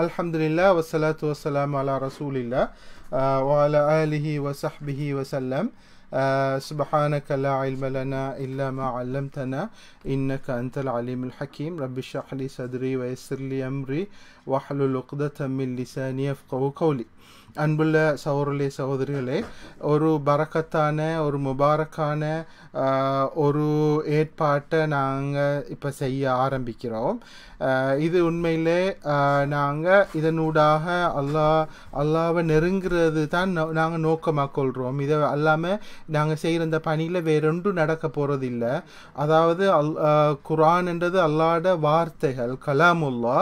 الحمد لله والصلاة والسلام على رسول الله وعلى آله وصحبه وسلم سبحانك لا علم لنا إلا ما علمتنا إنك أنت العليم الحكيم رب اشرح لي صدري ويسر لي أمري واحلل عقدة من لساني يفقه قولي அன்புள்ள சகோதரர்களே சகோதரிகளே ஒரு பறக்கத்தான ஒரு முபாரக்கான ஒரு ஏற்பாட்டை நாங்கள் இப்போ செய்ய ஆரம்பிக்கிறோம் இது உண்மையிலே நாங்கள் இதனூடாக அல்லா அல்லாவை நெருங்கிறது தான் நாங்கள் நோக்கமாக கொள்கிறோம் இதை அல்லாமல் நாங்கள் செய்கிற இந்த பணியில் வேறொன்றும் நடக்க போகிறது இல்லை அதாவது அல் குரான்ன்றது அல்லாட வார்த்தைகள் கலாமுல்லா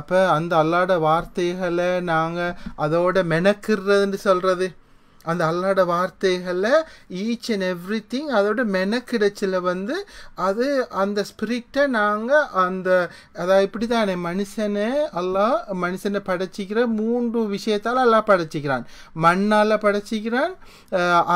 அப்போ அந்த அல்லாட வார்த்தைகளை நாங்கள் அதோட மென் மெனக்குறதுன்னு சொல்கிறது அந்த அல்லாட வார்த்தைகளில் ஈச் அண்ட் எவ்ரி திங் அதோட மெனக்கிடச்சில் வந்து அது அந்த ஸ்பிரிட்டை நாங்கள் அந்த அதாவது இப்படி தானே மனுஷனை எல்லாம் மனுஷனை படைச்சிக்கிற மூன்று விஷயத்தால் எல்லாம் படைச்சிக்கிறான் மண்ணால் படைச்சிக்கிறான்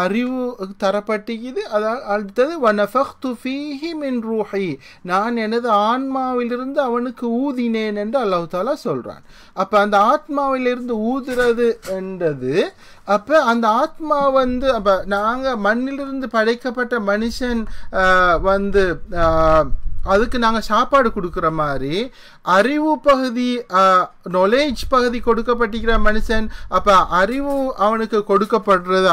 அறிவு தரப்பட்டிக்குது அதாவது அடுத்தது ஒன் அஃபக் துஃபீஹி மின் ரூஹி நான் எனது ஆன்மாவிலிருந்து அவனுக்கு ஊதினேன் என்று அல்லாஹாலா சொல்கிறான் அப்போ அந்த ஆத்மாவிலிருந்து ஊதுறது என்றது அப்போ அந்த ஆத்மா வந்து அப்போ நாங்கள் மண்ணிலிருந்து படைக்கப்பட்ட மனுஷன் வந்து அதுக்கு நாங்கள் சாப்பாடு கொடுக்குற மாதிரி அறிவு பகுதி நாலேஜ் பகுதி கொடுக்கப்பட்டிருக்கிற மனுஷன் அப்போ அறிவு அவனுக்கு கொடுக்கப்படுறது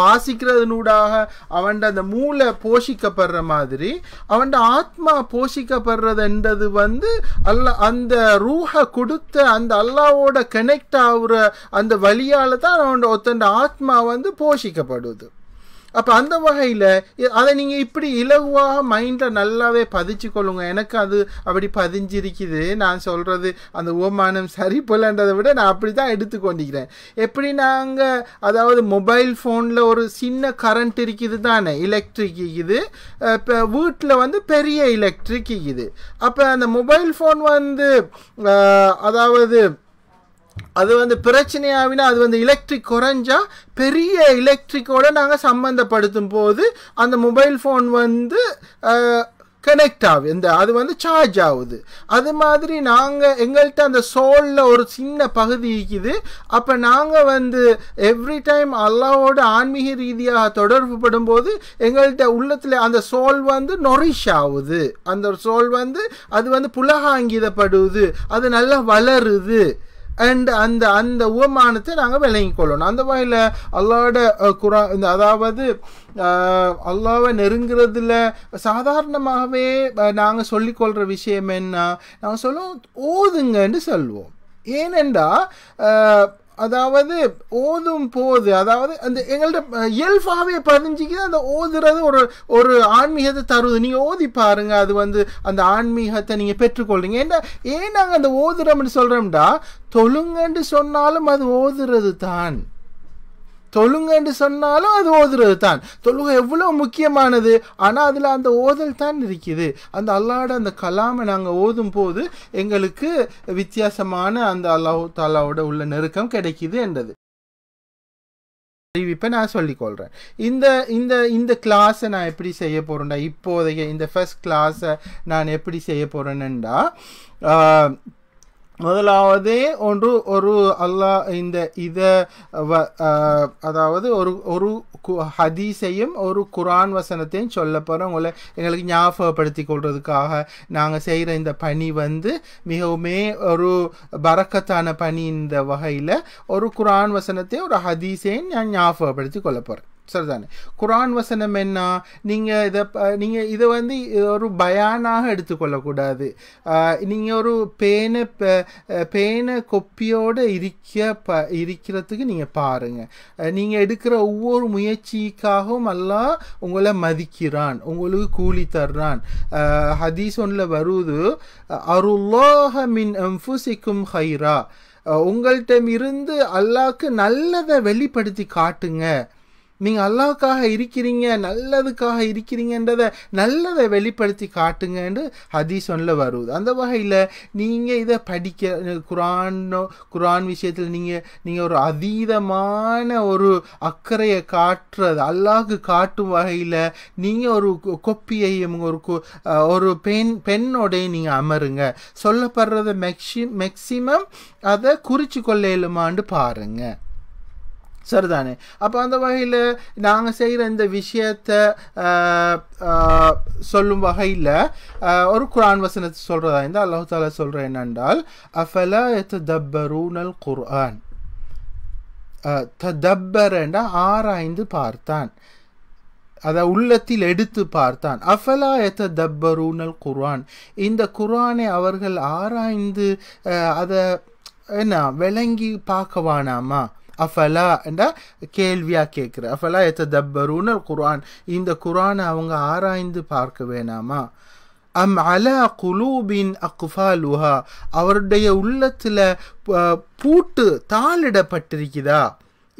வாசிக்கிறதுனூடாக அவன் அந்த மூளை போஷிக்கப்படுற மாதிரி அவன் ஆத்மா போஷிக்கப்படுறதுன்றது வந்து அல்ல அந்த ரூஹை கொடுத்த அந்த அல்லாவோட கனெக்ட் ஆகுற அந்த வழியால் தான் அவன் ஒருத்தன் ஆத்மா வந்து போஷிக்கப்படுது அப்போ அந்த வகையில் அதை நீங்கள் இப்படி இலகுவாக மைண்டில் நல்லாவே பதிச்சு கொள்ளுங்க எனக்கு அது அப்படி பதிஞ்சிருக்குது நான் சொல்கிறது அந்த உபமானம் சரி போலன்றதை விட நான் அப்படி தான் கொண்டிருக்கிறேன் எப்படி நாங்கள் அதாவது மொபைல் ஃபோனில் ஒரு சின்ன கரண்ட் இருக்குது தானே எலக்ட்ரிக் இது இப்போ வீட்டில் வந்து பெரிய எலக்ட்ரிக் இது அப்போ அந்த மொபைல் ஃபோன் வந்து அதாவது அது வந்து பிரச்சனையாவினா அது வந்து எலக்ட்ரிக் குறைஞ்சா பெரிய எலக்ட்ரிக்கோட நாங்கள் சம்மந்தப்படுத்தும் போது அந்த மொபைல் ஃபோன் வந்து கனெக்ட் ஆகுது இந்த அது வந்து சார்ஜ் ஆகுது அது மாதிரி நாங்கள் எங்கள்கிட்ட அந்த சோலில் ஒரு சின்ன பகுதி இருக்குது அப்போ நாங்கள் வந்து எவ்ரி டைம் அல்லாவோட ஆன்மீக ரீதியாக தொடர்பு படும்போது எங்கள்கிட்ட உள்ளத்தில் அந்த சோல் வந்து நொரிஷ் ஆகுது அந்த சோல் வந்து அது வந்து புலகாங்கிதப்படுவது அது நல்லா வளருது அண்ட் அந்த அந்த உபமானத்தை நாங்கள் விளங்கி கொள்ளணும் அந்த வகையில் அல்லாவோட குரா இந்த அதாவது அல்லாவை நெருங்கிறதுல சாதாரணமாகவே நாங்கள் சொல்லிக்கொள்கிற விஷயம் என்ன நாங்கள் சொல்லுவோம் ஓதுங்கன்னு சொல்வோம் ஏனென்றா அதாவது ஓதும் போது அதாவது அந்த எங்கள்கிட்ட இயல்பாகவே பதிஞ்சுக்கிது அந்த ஓதுறது ஒரு ஒரு ஆன்மீகத்தை தருது நீங்கள் ஓதி பாருங்க அது வந்து அந்த ஆன்மீகத்தை நீங்கள் பெற்றுக்கொள்றீங்க ஏன்னா ஏன் நாங்கள் அந்த ஓதுறோம்னு சொல்கிறோம்டா தொழுங்கன்னு சொன்னாலும் அது ஓதுறது தான் தொழுங்கன்னு சொன்னாலும் அது ஓதுறது தான் தொழுக எவ்வளோ முக்கியமானது ஆனால் அதில் அந்த ஓதல் தான் இருக்குது அந்த அல்லாட அந்த கலாமை நாங்கள் ஓதும் போது எங்களுக்கு வித்தியாசமான அந்த அல்லாஹு தாலாவோட உள்ள நெருக்கம் கிடைக்குது என்றது அறிவிப்பை நான் சொல்லிக்கொள்கிறேன் இந்த இந்த இந்த கிளாஸை நான் எப்படி செய்ய போகிறேன்டா இப்போதைய இந்த ஃபஸ்ட் கிளாஸை நான் எப்படி செய்ய போகிறேன்னுடா முதலாவது ஒன்று ஒரு அல்லாஹ் இந்த இத அதாவது ஒரு ஒரு ஹதீஸையும் ஒரு குரான் வசனத்தையும் சொல்ல போகிறோம் உங்களை எங்களுக்கு ஞாபகப்படுத்தி கொள்றதுக்காக நாங்கள் செய்கிற இந்த பணி வந்து மிகவுமே ஒரு பறக்கத்தான பணி இந்த வகையில் ஒரு குரான் வசனத்தையும் ஒரு ஹதீஸையும் நான் ஞாபகப்படுத்தி கொள்ள போகிறேன் சரிதானே குரான் வசனம் என்ன நீங்கள் இதை நீங்கள் இதை வந்து ஒரு பயானாக எடுத்துக்கொள்ளக்கூடாது நீங்கள் ஒரு பேனை பேனை கொப்பியோடு இருக்க ப இருக்கிறதுக்கு நீங்கள் பாருங்கள் நீங்கள் எடுக்கிற ஒவ்வொரு முயற்சிக்காகவும் எல்லாம் உங்களை மதிக்கிறான் உங்களுக்கு கூலி தர்றான் ஹதீஸ் ஒன்றில் வருது அருளோக மின் எம்புசிக்கும் ஹைரா உங்கள்கிட்ட இருந்து அல்லாக்கு நல்லதை வெளிப்படுத்தி காட்டுங்க நீங்கள் அல்லாவுக்காக இருக்கிறீங்க நல்லதுக்காக இருக்கிறீங்கன்றத நல்லதை வெளிப்படுத்தி காட்டுங்கன்னு ஹதீஸ் ஒன்றில் வருது அந்த வகையில் நீங்கள் இதை படிக்க குரானோ குரான் விஷயத்தில் நீங்கள் நீங்கள் ஒரு அதீதமான ஒரு அக்கறையை காட்டுறது அல்லாஹுக்கு காட்டும் வகையில் நீங்கள் ஒரு கொப்பியையும் ஒரு ஒரு பெண் பெண்ணோடைய நீங்கள் அமருங்க சொல்லப்படுறத மேக்ஸி மேக்சிமம் அதை குறித்து கொள்ளையிலுமான்னு பாருங்கள் சரிதானே அப்போ அந்த வகையில் நாங்கள் செய்கிற இந்த விஷயத்தை சொல்லும் வகையில் ஒரு குரான் வசனத்தை சொல்கிறதா இருந்தால் அல்லாஹு தாலா சொல்கிற என்னென்றால் அஃபலா எத் தப்பரூனல் குர்ஆன் தப்பரண்டா ஆராய்ந்து பார்த்தான் அதை உள்ளத்தில் எடுத்து பார்த்தான் அஃபலா எத்த தப்பரூனல் குர்ஆன் இந்த குர்ஆனை அவர்கள் ஆராய்ந்து அதை என்ன விளங்கி பார்க்கவானாமா அஃபலா என்ற கேள்வியாக கேட்குற அஃபலா எத்ததப்பருன்னு குரான் இந்த குரானை அவங்க ஆராய்ந்து பார்க்க வேணாமா அம் அல குலூபின் அக்குஃபாலுஹா அவருடைய உள்ளத்தில் பூட்டு தாளிடப்பட்டிருக்குதா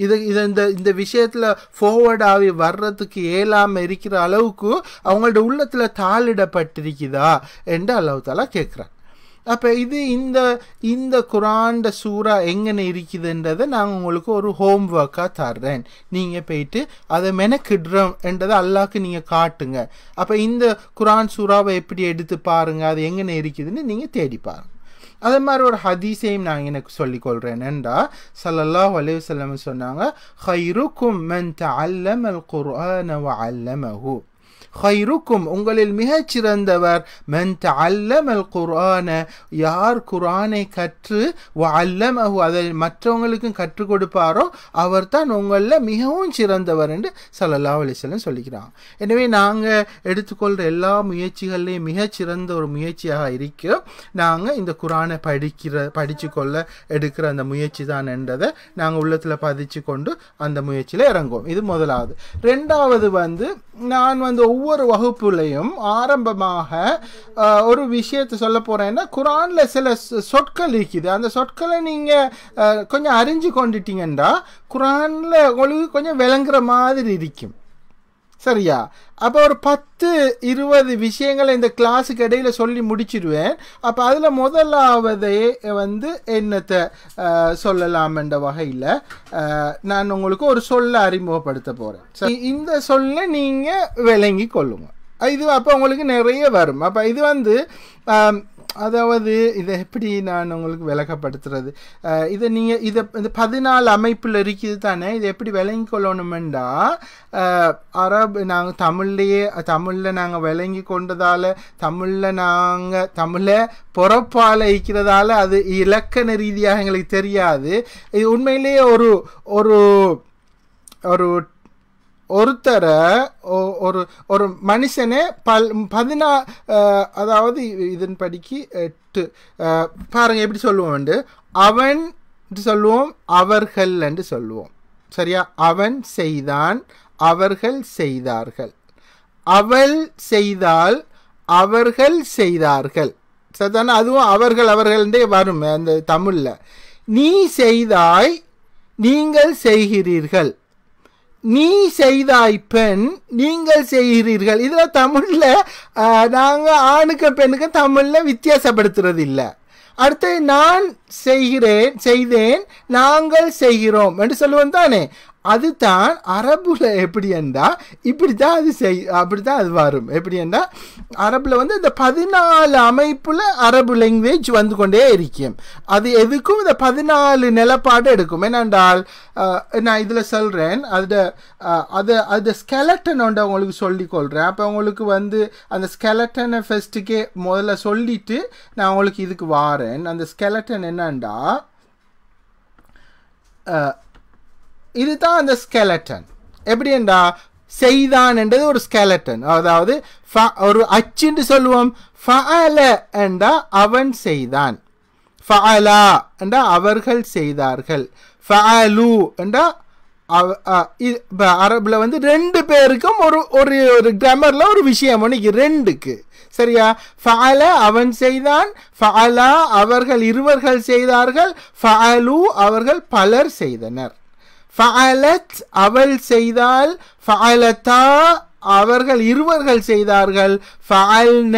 இது இது இந்த இந்த விஷயத்தில் ஃபார்வர்ட் ஆகி வர்றதுக்கு இயலாமல் இருக்கிற அளவுக்கு அவங்களோட உள்ளத்தில் தாளிடப்பட்டிருக்குதா என்று தலா கேட்குறான் அப்போ இது இந்த இந்த குரான் சூறா எங்கன்னு இருக்குதுன்றதை நான் உங்களுக்கு ஒரு ஹோம் ஒர்க்காக தர்றேன் நீங்கள் போயிட்டு அதை மெனக்கிடுறோம் என்றதை அல்லாக்கு நீங்கள் காட்டுங்க அப்போ இந்த குரான் சூறாவை எப்படி எடுத்து பாருங்கள் அது எங்கன்னு இருக்குதுன்னு நீங்கள் தேடி பாருங்க அதே மாதிரி ஒரு ஹதீஸையும் நான் எனக்கு சொல்லிக் சொல்லிக்கொள்கிறேன் என்றா சல்லல்லாஹ் அலைவசல்லம் சொன்னாங்க ஹைருக்கும் மென் அல்லமல் குர்ஆன அல்லமஹூ ஹைருக்கும் உங்களில் மிகச் சிறந்தவர் மன் அல்லமல் குரான யார் குரானை கற்று அல்லம் அதை மற்றவங்களுக்கும் கற்றுக் கொடுப்பாரோ அவர் தான் உங்களில் மிகவும் சிறந்தவர் என்று சல்லல்லா அலிஸ்லம் சொல்லிக்கிறாங்க எனவே நாங்கள் எடுத்துக்கொள்கிற எல்லா முயற்சிகள்லேயும் மிகச் சிறந்த ஒரு முயற்சியாக இருக்க நாங்கள் இந்த குரானை படிக்கிற படித்து கொள்ள எடுக்கிற அந்த முயற்சி தான் என்றதை நாங்கள் உள்ளத்தில் பதிச்சு கொண்டு அந்த முயற்சியில் இறங்குவோம் இது முதலாவது ரெண்டாவது வந்து நான் வந்து ஒவ்வொரு ஒவ்வொரு வகுப்புலையும் ஆரம்பமாக ஒரு விஷயத்தை சொல்ல போகிறேன்னா குரானில் சில சொற்கள் இருக்குது அந்த சொற்களை நீங்கள் கொஞ்சம் அறிஞ்சு கொண்டுட்டீங்கன்னா குரானில் உங்களுக்கு கொஞ்சம் விளங்குற மாதிரி இருக்கும் சரியா அப்போ ஒரு பத்து இருபது விஷயங்களை இந்த கிளாஸுக்கு இடையில் சொல்லி முடிச்சிடுவேன் அப்போ அதில் முதலாவதே வந்து என்னத்தை சொல்லலாம்ன்ற வகையில் நான் உங்களுக்கு ஒரு சொல்லை அறிமுகப்படுத்த போகிறேன் இந்த சொல்லை நீங்கள் விளங்கி கொள்ளுங்கள் இது அப்போ உங்களுக்கு நிறைய வரும் அப்போ இது வந்து அதாவது இதை எப்படி நான் உங்களுக்கு விளக்கப்படுத்துறது இதை நீங்கள் இதை இந்த பதினாலு அமைப்பில் இருக்குது தானே இதை எப்படி விளங்கி கொள்ளணுமெண்டா அரபு நாங்கள் தமிழ்லேயே தமிழில் நாங்கள் விளங்கி கொண்டதால் தமிழில் நாங்கள் தமிழை பொறப்பால் இருக்கிறதால அது இலக்கண ரீதியாக எங்களுக்கு தெரியாது இது உண்மையிலேயே ஒரு ஒரு ஒரு ஒருத்தரை ஒரு ஒரு மனுஷனே பல் பதினா அதாவது இதன் படிக்கு எட்டு பாருங்கள் எப்படி சொல்லுவோம் வந்து அவன் சொல்லுவோம் அவர்கள் என்று சொல்லுவோம் சரியா அவன் செய்தான் அவர்கள் செய்தார்கள் அவள் செய்தால் அவர்கள் செய்தார்கள் சரிதான அதுவும் அவர்கள் அவர்கள்டே வரும் அந்த தமிழில் நீ செய்தாய் நீங்கள் செய்கிறீர்கள் நீ செய்தாய் பெண் நீங்கள் செய்கிறீர்கள் இதில் தமிழில் நாங்கள் ஆணுக்கும் பெண்ணுக்கும் தமிழில் வித்தியாசப்படுத்துறது இல்லை அடுத்து நான் செய்கிறேன் செய்தேன் நாங்கள் செய்கிறோம் என்று சொல்லுவோம் தானே தான் அரபுல எப்படி என்றால் இப்படி தான் அது செய் அப்படி தான் அது வரும் எப்படி என்றால் அரபில் வந்து இந்த பதினாலு அமைப்பில் அரபு லாங்குவேஜ் வந்து கொண்டே இருக்கும் அது எதுக்கும் இந்த பதினாலு நிலப்பாடு எடுக்கும் என்னென்றால் நான் இதில் சொல்கிறேன் அதில் அது அது ஸ்கெலட்டன் ஒன்று அவங்களுக்கு சொல்லிக்கொள்கிறேன் அப்போ அவங்களுக்கு வந்து அந்த ஸ்கெலட்டனை ஃபஸ்ட்டுக்கே முதல்ல சொல்லிவிட்டு நான் அவங்களுக்கு இதுக்கு வாரேன் அந்த ஸ்கெலட்டன் என்னண்டா இதுதான் அந்த ஸ்கெலட்டன் எப்படி என்றா செய்தான் என்றது ஒரு ஸ்கெலட்டன் அதாவது ஒரு அச்சுன்னு சொல்லுவோம் என்றா அவன் செய்தான் என்றா அவர்கள் செய்தார்கள் ஃபஅலு இப்போ அரபில் வந்து ரெண்டு பேருக்கும் ஒரு ஒரு ஒரு கிராமரில் ஒரு விஷயம் ஒன்று ரெண்டுக்கு சரியா ஃபால அவன் செய்தான் ஃபாலா அவர்கள் இருவர்கள் செய்தார்கள் ஃபாலு அவர்கள் பலர் செய்தனர் ஃபஅலத் அவள் செய்தால் ஃபஅலதா அவர்கள் இருவர்கள் செய்தார்கள் ஃபஅல்ன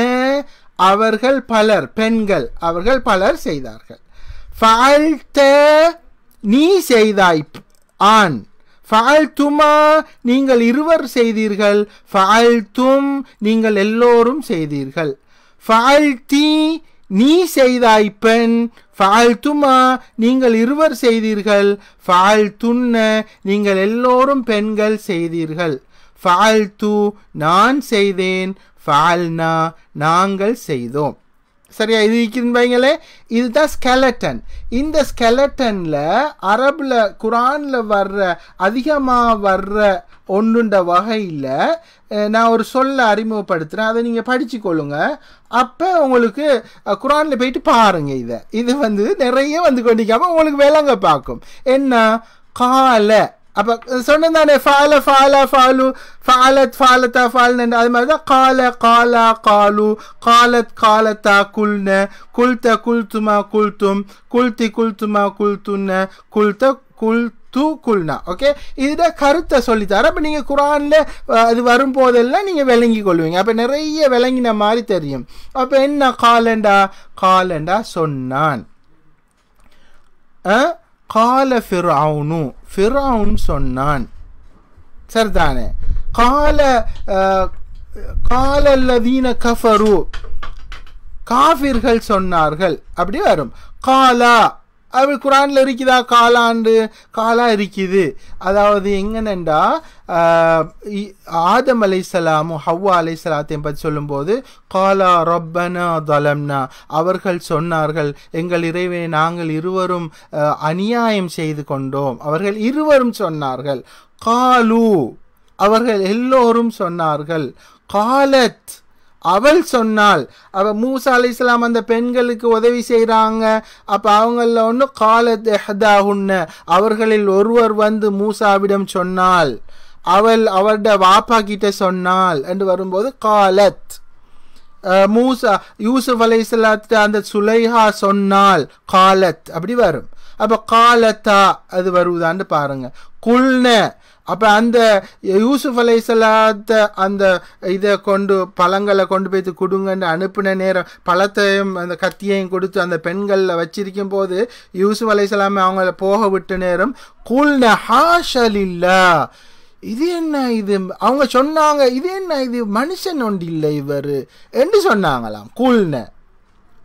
அவர்கள் பலர் பெண்கள் அவர்கள் பலர் செய்தார்கள் ஃபஅல்த நீ செய்தாய் ஆண் ஃபஅல்துமா நீங்கள் இருவர் செய்தீர்கள் ஃபஅல்தும் நீங்கள் எல்லோரும் செய்தீர்கள் ஃபஅல்தி நீ செய்தாய் பெண் ஃபால்துமா துமா நீங்கள் இருவர் செய்தீர்கள் ஃபால் துன்ன நீங்கள் எல்லோரும் பெண்கள் செய்தீர்கள் ஃபால் நான் செய்தேன் ஃபால்னா நாங்கள் செய்தோம் சரியா இது இருக்குன்னு இதுதான் ஸ்கெலட்டன் இந்த ஸ்கெலட்டனில் அரபில் குரானில் வர்ற அதிகமாக வர்ற ஒன்றுண்ட வகையில் நான் ஒரு சொல்ல அறிமுகப்படுத்துகிறேன் அதை நீங்கள் படிச்சுக்கொள்ளுங்க அப்போ உங்களுக்கு குரானில் போயிட்டு பாருங்கள் இதை இது வந்து நிறைய வந்து கொண்டிக்காமல் உங்களுக்கு விலங்க பார்க்கும் என்ன காலை அப்போ சொன்னேன் தானே ஃபால ஃபாலா ஃபாலு ஃபாலத் ஃபாலத்தா ஃபால்னு அது மாதிரி தான் கால காலா காலு காலத் காலத்தா குல்ன குல்த குல்துமா குல்தும் குல்தி குல்துமா குல்துன்ன குல்த குல் தூ குல்னா ஓகே இதுதான் கருத்தை சொல்லித்தார அப்போ நீங்கள் குரானில் அது வரும்போதெல்லாம் நீங்கள் விளங்கி கொள்வீங்க அப்போ நிறைய விளங்கின மாதிரி தெரியும் அப்போ என்ன காலண்டா காலண்டா சொன்னான் கால ஃபிர் ஆவுனும் ஃபிரௌன் சொன்னான் சரிதானே கால காலல்லதீன கஃபரு காஃபிர்கள் சொன்னார்கள் அப்படி வரும் காலா அவர் குரானில் இருக்குதா காலாண்டு காலாக இருக்குது அதாவது எங்கனண்டா ஆதம் அலை சலாமும் ஹவ்வா அலை சலாத்தையும் பற்றி சொல்லும்போது காலா ரொப்பனா தலம்னா அவர்கள் சொன்னார்கள் எங்கள் இறைவனை நாங்கள் இருவரும் அநியாயம் செய்து கொண்டோம் அவர்கள் இருவரும் சொன்னார்கள் காலு அவர்கள் எல்லோரும் சொன்னார்கள் காலத் அவள் சொன்னால் அவள் மூசா அலி இஸ்லாம் அந்த பெண்களுக்கு உதவி செய்கிறாங்க அப்போ அவங்கள ஒன்று காலத் எஹதாகுன்ன அவர்களில் ஒருவர் வந்து மூசாவிடம் சொன்னால் அவள் அவர்ட வாப்பா கிட்ட சொன்னாள் என்று வரும்போது காலத் மூசா யூசுப் அலை அந்த சுலைஹா சொன்னால் காலத் அப்படி வரும் அப்போ காலத்தா அது வருவதான்னு பாருங்க குல்ன அப்போ அந்த யூசுஃப் அலைசலாத்த அந்த இதை கொண்டு பழங்களை கொண்டு போய்த்து கொடுங்கன்னு அனுப்பின நேரம் பழத்தையும் அந்த கத்தியையும் கொடுத்து அந்த பெண்களில் வச்சிருக்கும் போது யூசுஃப் அலைசலாமே அவங்கள போக விட்ட நேரம் ஹாஷல் இல்லை இது என்ன இது அவங்க சொன்னாங்க இது என்ன இது மனுஷன் ஒன்று இல்லை இவர் என்று சொன்னாங்களாம் கூழ்ன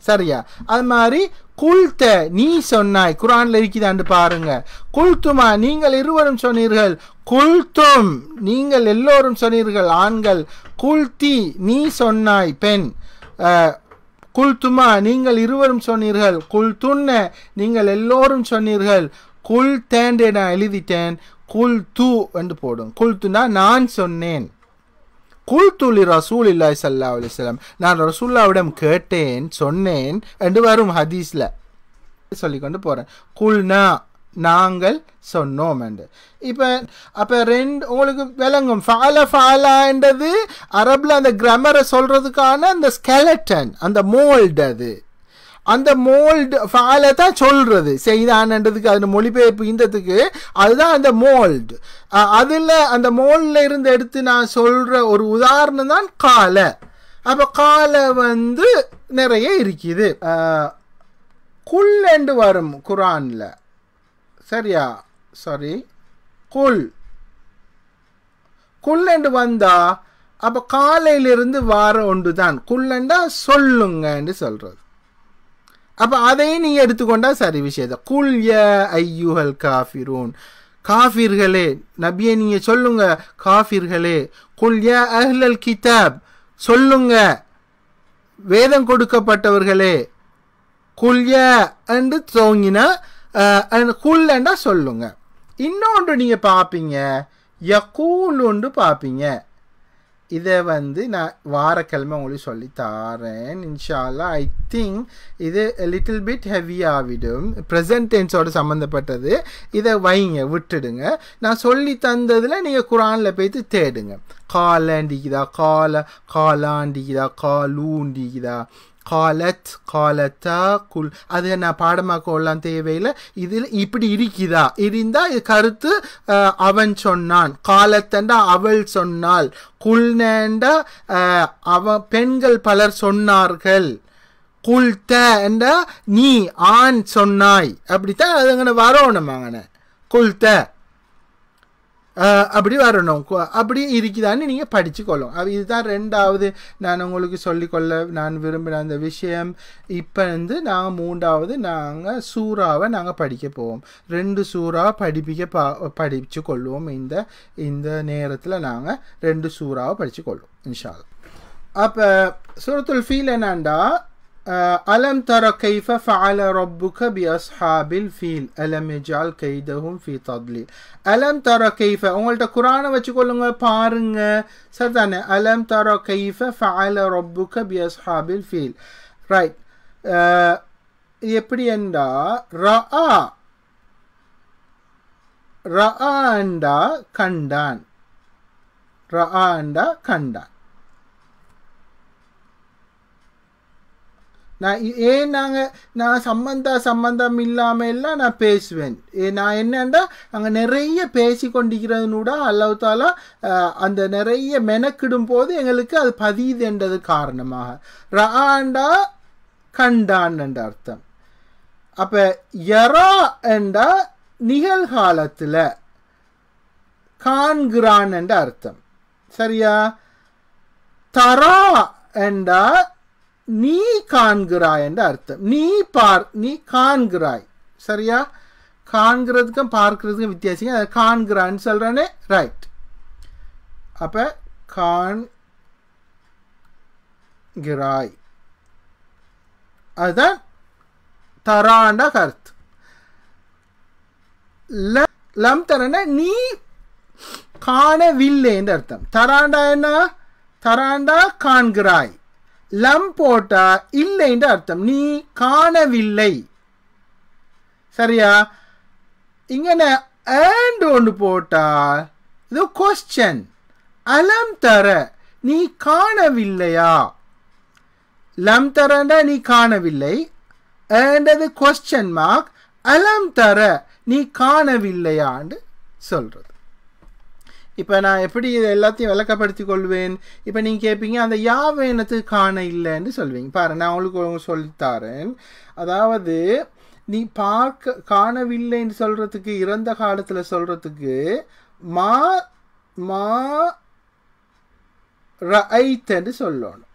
சரியா அது மாதிரி குல்த நீ சொன்னாய் குரான்ல இருக்குதாண்டு பாருங்க குல்துமா நீங்கள் இருவரும் சொன்னீர்கள் குல்தும் நீங்கள் எல்லோரும் சொன்னீர்கள் ஆண்கள் குல்தி நீ சொன்னாய் பெண் குல்துமா நீங்கள் இருவரும் சொன்னீர்கள் குல்துன்ன நீங்கள் எல்லோரும் சொன்னீர்கள் குல் தேண்டே நான் எழுதிட்டேன் குல் தூ என்று போடும் குல்துனா நான் சொன்னேன் குல்துலி ரசூல் இல்லாய் சல்லா அலிஸ்லாம் நான் ரசூல்லாவிடம் கேட்டேன் சொன்னேன் என்று வரும் ஹதீஸில் சொல்லிக்கொண்டு போகிறேன் குல்னா நாங்கள் சொன்னோம் என்று இப்போ அப்போ ரெண்டு உங்களுக்கு விளங்கும் ஃபாலா ஃபாலான்றது அரபில் அந்த கிராமரை சொல்கிறதுக்கான அந்த ஸ்கெலட்டன் அந்த மோல்டு அது அந்த மோல்டு ஃபாலை தான் சொல்கிறது செய்தான்ன்றதுக்கு அதில் மொழிபெயர்ப்பு இந்தத்துக்கு அதுதான் அந்த மோல்டு அதில் அந்த மோல்டில் இருந்து எடுத்து நான் சொல்கிற ஒரு உதாரணம் தான் காலை அப்போ காலை வந்து நிறைய இருக்குது குல் வரும் குரானில் சரியா சாரி குல் குல் வந்தால் அப்போ காலையிலிருந்து வார ஒன்று தான் குல்லண்டா சொல்லுங்கன்னு சொல்கிறது அப்போ அதையும் நீங்கள் எடுத்துக்கொண்டால் சரி விஷயத்தை ய ஐயூஹல் காஃபிரூன் காஃபிர்களே நபியை நீங்கள் சொல்லுங்க காஃபிர்களே ய அஹ்லல் கிதாப் சொல்லுங்க வேதம் கொடுக்கப்பட்டவர்களே ய என்று தோங்கினா குல்லண்டா சொல்லுங்க இன்னொன்று நீங்கள் பார்ப்பீங்க யக்கூல் ஒன்று பார்ப்பீங்க இதை வந்து நான் வாரக்கிழமை உங்களுக்கு சொல்லி தாரேன் இன்ஷால்லா ஐ திங்க் இது லிட்டில் பிட் ஹெவியாகிடும் ப்ரெசன்ட் டென்ஸோட சம்மந்தப்பட்டது இதை வைங்க விட்டுடுங்க நான் சொல்லி தந்ததில் நீங்கள் குரானில் போய்த்து தேடுங்க காலண்டிக்குதா கால காலாண்டிக்குதா காலூண்டிக்குதா காலத் காலத்தா குல் அது நான் பாடமாக கொள்ளலாம் தேவையில்லை இதில் இப்படி இருக்குதா இருந்தால் இது கருத்து அவன் சொன்னான் காலத்தண்டா அவள் சொன்னாள் குல்னேண்டா அவன் பெண்கள் பலர் சொன்னார்கள் குல்த நீ ஆண் சொன்னாய் அப்படித்தான் அதுங்கன வரணும் அங்கன குல்த அப்படி வரணும் அப்படி இருக்குதான்னு நீங்கள் படிச்சுக்கொள்ளும் இதுதான் ரெண்டாவது நான் உங்களுக்கு சொல்லிக்கொள்ள நான் விரும்பின அந்த விஷயம் இப்போ வந்து நாங்கள் மூன்றாவது நாங்கள் சூறாவை நாங்கள் படிக்க போவோம் ரெண்டு சூறா படிப்பிக்க பா படிச்சு கொள்வோம் இந்த இந்த நேரத்தில் நாங்கள் ரெண்டு சூறாவை படித்து கொள்வோம் இன்ஷால் அப்போ சூரத்துல் ஃபீல் என்னண்டா آه، ألم تر كيف فعل ربك بأصحاب الفيل ألم يجعل كيدهم في تضليل ألم تر كيف أولا قرآن وچكولنغا بارنغا سدان ألم تر كيف فعل ربك بأصحاب الفيل Right எப்படி என்றா ரா ரா அண்டா கண்டான் ரா அண்டா கண்டான் நான் ஏன் நாங்கள் நான் சம்பந்தா சம்பந்தம் இல்லாமல் எல்லாம் நான் பேசுவேன் ஏ நான் என்னண்டா அங்கே நிறைய பேசி கொண்டிருக்கிறதுனூட அல்லவுத்தாலா அந்த நிறைய மெனக்கிடும் போது எங்களுக்கு அது பதியுதுன்றது காரணமாக கண்டான் என்ற அர்த்தம் அப்போ யரா என்றா நிகழ்காலத்தில் காண்கிறான் என்ற அர்த்தம் சரியா தரா என்றா நீ காண்கிறாய் என்று அர்த்தம் நீ பார் நீ காண்கிறாய் சரியா காண்கிறதுக்கும் பார்க்கறதுக்கும் வித்தியாசம் அதை காண்கிறான்னு சொல்கிறானே ரைட் அப்போ காண்கிறாய் அதுதான் தராண்ட கருத்து லம் தரனா நீ காணவில்லை என்று அர்த்தம் தராண்டா என்ன தராண்டா காண்கிறாய் லம் போட்டா இல்லைன்ற அர்த்தம் நீ காணவில்லை சரியா இங்கே ஏண்டு ஒன்று போட்டா இது கொஸ்டன் அலம் தர நீ காணவில்லையா லம் தரண்டா நீ காணவில்லை ஏண்டது கொஸ்டன் மார்க் அலம் தர நீ காணவில்லையான்னு சொல்கிறது இப்போ நான் எப்படி இதை எல்லாத்தையும் விளக்கப்படுத்தி கொள்வேன் இப்போ நீங்கள் கேட்பீங்க அந்த யாவை காண இல்லைன்னு சொல்வீங்க பாரு நான் உங்களுக்கு சொல்லித்தாரேன் அதாவது நீ பார்க்க காணவில்லைன்னு சொல்கிறதுக்கு இறந்த காலத்தில் சொல்கிறதுக்கு மா மா ரைத்தன்னு சொல்லணும்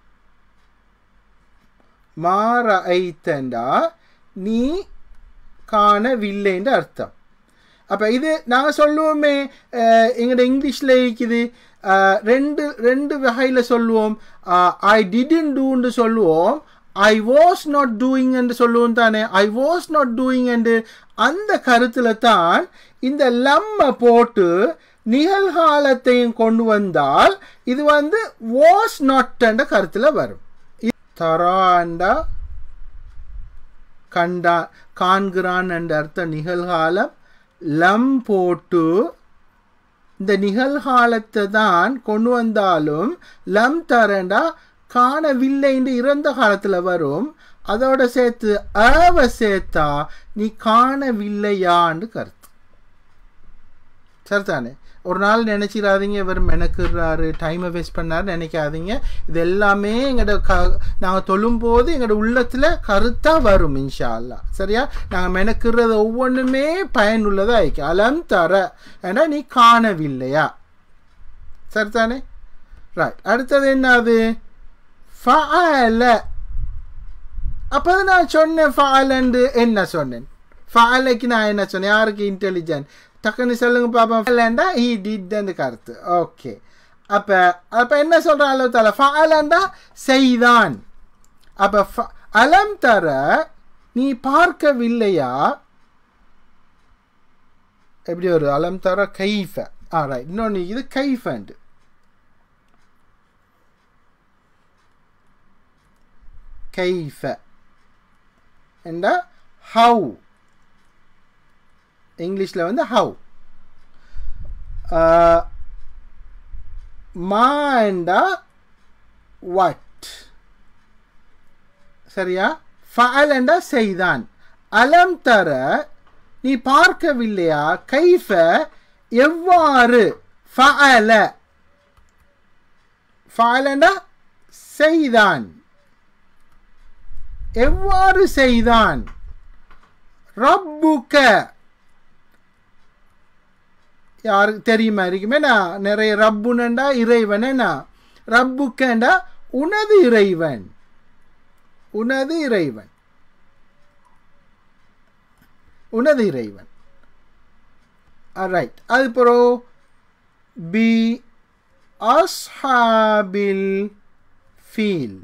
மா ரைத்தண்டா நீ காணவில்லைன்ற அர்த்தம் அப்போ இது நாங்கள் சொல்லுவோமே எங்களோட இங்கிலீஷில் இருக்குது ரெண்டு ரெண்டு வகையில் சொல்லுவோம் ஐ டிடன் டூன்னு சொல்லுவோம் ஐ வாஸ் நாட் டூயிங் என்று சொல்லுவோம் தானே ஐ வாஸ் நாட் டூயிங் என்று அந்த கருத்தில் தான் இந்த லம்மை போட்டு நிகழ்காலத்தையும் கொண்டு வந்தால் இது வந்து வாஸ் என்ற கருத்தில் வரும் தராண்டா கண்டா காண்கிறான் என்ற அர்த்தம் நிகழ்காலம் லம் போட்டு இந்த நிகழ்காலத்தை தான் கொண்டு வந்தாலும் லம் தரண்டா காணவில்லைன்னு இறந்த காலத்தில் வரும் அதோட சேர்த்து அவ சேர்த்தா நீ காணவில்லையான்னு கருத்து சரிதானே ஒரு நாள் நினச்சிடாதீங்க இவர் மெனக்குறாரு டைமை வேஸ்ட் பண்ணார் நினைக்காதீங்க இது எல்லாமே எங்களோட க நாங்கள் தொழும்போது எங்களோட உள்ளத்தில் கருத்தாக வரும் இன்ஷா அல்லா சரியா நாங்கள் மெனக்குறது ஒவ்வொன்றுமே பயனுள்ளதாக ஆயிக்கும் அலம் தர ஏன்னா நீ காணவில்லையா சரிதானே ரைட் அடுத்தது என்னது ஃபல அப்போ நான் சொன்னேன் ஃபாலண்டு என்ன சொன்னேன் ஃபாலைக்கு நான் என்ன சொன்னேன் யாருக்கு இன்டெலிஜென்ட் டக்குன்னு சொல்லுங்க பாப்பா இல்லைண்டா ஹி டிட்னு கருத்து ஓகே அப்போ அப்போ என்ன சொல்கிற அளவு தலை ஃபலண்டா செய்தான் அப்போ அலம் தர நீ பார்க்கவில்லையா எப்படி ஒரு அலம் தர கைஃப ஆ ரைட் இன்னொன்று இது கைஃபண்டு கைஃப என்றா ஹவு இங்கிலீஷில் வந்து ஹவு மாண்டா வாட் சரியா ஃபலண்டா செய்தான் அலம் தர நீ பார்க்கவில்லையா கைஃப எவ்வாறு ஃபஅல ஃபஅலண்டா செய்தான் எவ்வாறு செய்தான் ரப்புக்க யாருக்கு தெரியுமா இருக்குமே நான் நிறைய ரப்புனண்டா என்ன ரப்புக்கேண்டா உனது இறைவன் உனது இறைவன் உனது இறைவன் ரைட் அது பிறோ பி அஸ்ஹாபில் ஃபீல்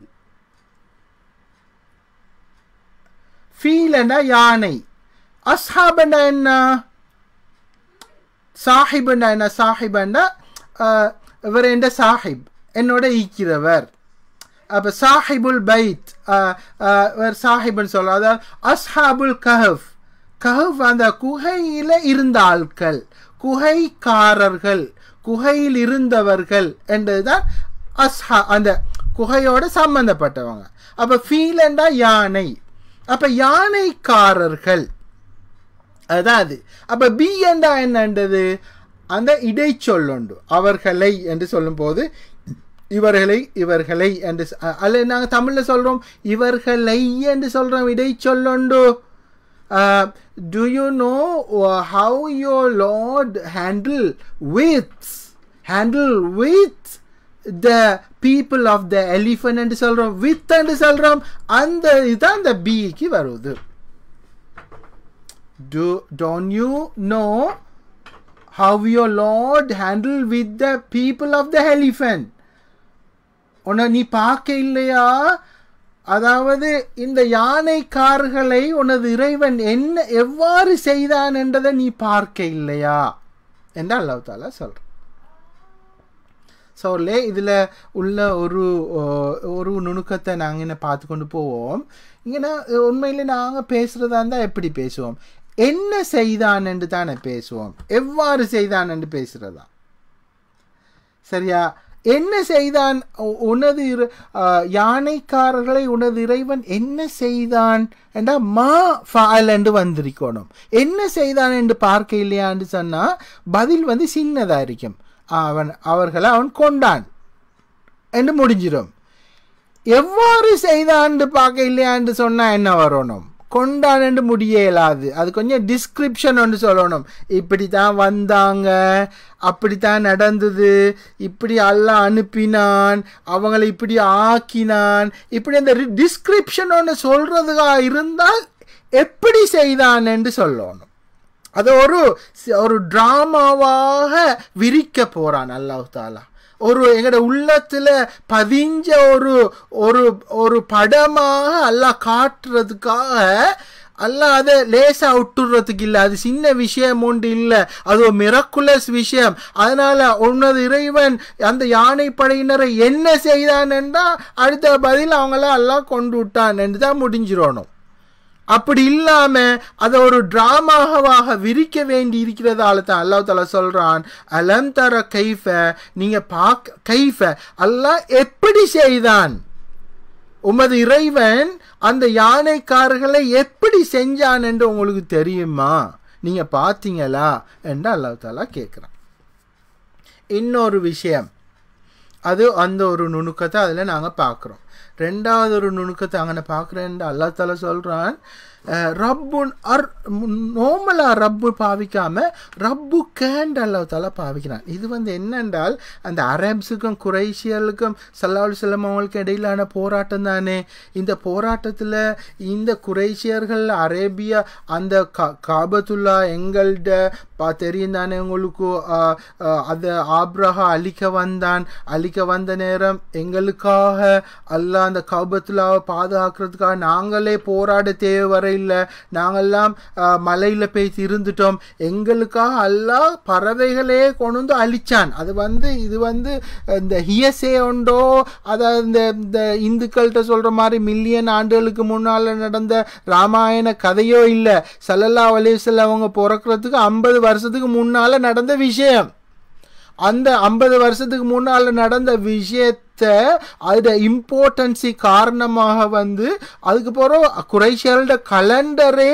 ஃபீல்ண்டா யானை அஸ்ஹாபண்டா என்ன சாஹிபுண்டா என்ன சாஹிபண்டா இவர் என்ற சாஹிப் என்னோட ஈக்கிறவர் அப்போ சாஹிபுல் பைத் இவர் சாஹிப்னு சொல்லலாம் அதாவது அஸ்ஹாபுல் கஹஃப் கஹஃப் அந்த குகையில் இருந்த ஆட்கள் குகைக்காரர்கள் குகையில் இருந்தவர்கள் என்றுதான் அஸ்ஹா அந்த குகையோடு சம்பந்தப்பட்டவங்க அப்போ ஃபீலண்டா யானை அப்போ யானைக்காரர்கள் அதாவது அது அப்போ பி என்றா என்னன்றது அந்த உண்டு அவர்களை என்று சொல்லும்போது இவர்களை இவர்களை என்று அல்ல நாங்கள் தமிழில் சொல்கிறோம் இவர்களை என்று சொல்கிறோம் இடைச்சொல்லுண்டு do you know how your lord handle with handle with the people of the elephant என்று சொல்கிறோம் வித் என்று சொல்கிறோம் அந்த இதுதான் அந்த பிக்கு வருது Do don't you know how your Lord handled with the people of the elephant? உன்னை நீ பார்க்க இல்லையா அதாவது இந்த யானைக்கார்களை உனது இறைவன் என்ன எவ்வாறு செய்தான் என்றதை நீ பார்க்க இல்லையா என்று அல்லா தாலா சொல்கிறான் ஸோ லே இதில் உள்ள ஒரு ஒரு நுணுக்கத்தை நாங்கள் என்ன பார்த்து கொண்டு போவோம் இங்கே உண்மையில் நாங்கள் பேசுகிறதா இருந்தால் எப்படி பேசுவோம் என்ன செய்தான் என்று தானே பேசுவோம் எவ்வாறு செய்தான் என்று பேசுகிறதா சரியா என்ன செய்தான் உனது யானைக்காரர்களை உனது இறைவன் என்ன செய்தான் என்றா மா ஃபால் என்று வந்திருக்கணும் என்ன செய்தான் என்று பார்க்க இல்லையான்னு சொன்னால் பதில் வந்து சின்னதாக இருக்கும் அவன் அவர்களை அவன் கொண்டான் என்று முடிஞ்சிடும் எவ்வாறு செய்தான்னு பார்க்க இல்லையான்னு சொன்னால் என்ன வரணும் கொண்டாண்டு முடிய அது கொஞ்சம் டிஸ்கிரிப்ஷன் ஒன்று சொல்லணும் இப்படி தான் வந்தாங்க அப்படி தான் நடந்தது இப்படி எல்லாம் அனுப்பினான் அவங்கள இப்படி ஆக்கினான் இப்படி அந்த டிஸ்கிரிப்ஷன் ஒன்று சொல்கிறதுக்கா இருந்தால் எப்படி செய்தான் என்று சொல்லணும் அது ஒரு ஒரு ட்ராமாவாக விரிக்க போகிறான் அல்லாஹ் தாலா ஒரு எங்களோட உள்ளத்தில் பதிஞ்ச ஒரு ஒரு ஒரு படமாக எல்லாம் காட்டுறதுக்காக அல்ல அதை லேசாக விட்டுறதுக்கு இல்லை அது சின்ன விஷயம் ஒன்று இல்லை அது ஒரு மிரக்குலஸ் விஷயம் அதனால் உன்னது இறைவன் அந்த யானை படையினரை என்ன செய்தான் என்றால் அடுத்த பதில் அவங்களாம் எல்லாம் கொண்டு விட்டான் என்று தான் முடிஞ்சிடணும் அப்படி இல்லாம அதை ஒரு டிராமாவாக விரிக்க வேண்டி இருக்கிறதால தான் அல்லா தால சொல்றான் அலம் தர கைஃப நீங்க பார்க்க கைஃப அல்லாஹ் எப்படி செய்தான் உமது இறைவன் அந்த யானைக்காரர்களை எப்படி செஞ்சான் என்று உங்களுக்கு தெரியுமா நீங்க பார்த்தீங்களா என்று அல்லா தாலா கேட்குறான் இன்னொரு விஷயம் அது அந்த ஒரு நுணுக்கத்தை அதில் நாங்கள் பார்க்குறோம் ரெண்டாவது ஒரு நுணுக்கத்தை அங்கே பார்க்குறேன்ட்டு அல்லா தால சொல்கிறான் ரப்புன் அர் நோமலாக ரப்பு பாவிக்காமல் ரப்பு கேண்ட் அல்லா தால பாவிக்கிறான் இது வந்து என்னென்றால் அந்த அரேப்ஸுக்கும் குரேஷியலுக்கும் சல்லாவுல் செல்லம் அவங்களுக்கு இடையிலான போராட்டம் தானே இந்த போராட்டத்தில் இந்த குரேஷியர்கள் அரேபியா அந்த கா காபத்துல்லா எங்கள்கிட்ட தெரியும் உங்களுக்கு அது ஆப்ரஹா அழிக்க வந்தான் அழிக்க வந்த நேரம் எங்களுக்காக அல்ல அந்த கௌபத்துலாவை பாதுகாக்கிறதுக்காக நாங்களே போராட தேவை இல்லை நாங்கள்லாம் மலையில் போய் இருந்துட்டோம் எங்களுக்காக அல்லா பறவைகளே கொண்டு வந்து அது வந்து இது வந்து இந்த ஹியசே ஒன்றோ அதாவது இந்த இந்த இந்துக்கள்கிட்ட சொல்கிற மாதிரி மில்லியன் ஆண்டுகளுக்கு முன்னால் நடந்த ராமாயண கதையோ இல்லை சல்லல்லா அலிசல்ல அவங்க பிறக்கிறதுக்கு ஐம்பது வருஷத்துக்கு முன்னால் நடந்த விஷயம் அந்த ஐம்பது வருஷத்துக்கு முன்னால் நடந்த விஷயத்தை அதோட இம்பார்ட்டன்ஸி காரணமாக வந்து அதுக்கப்புறம் குறைஷியர்களோட கலண்டரே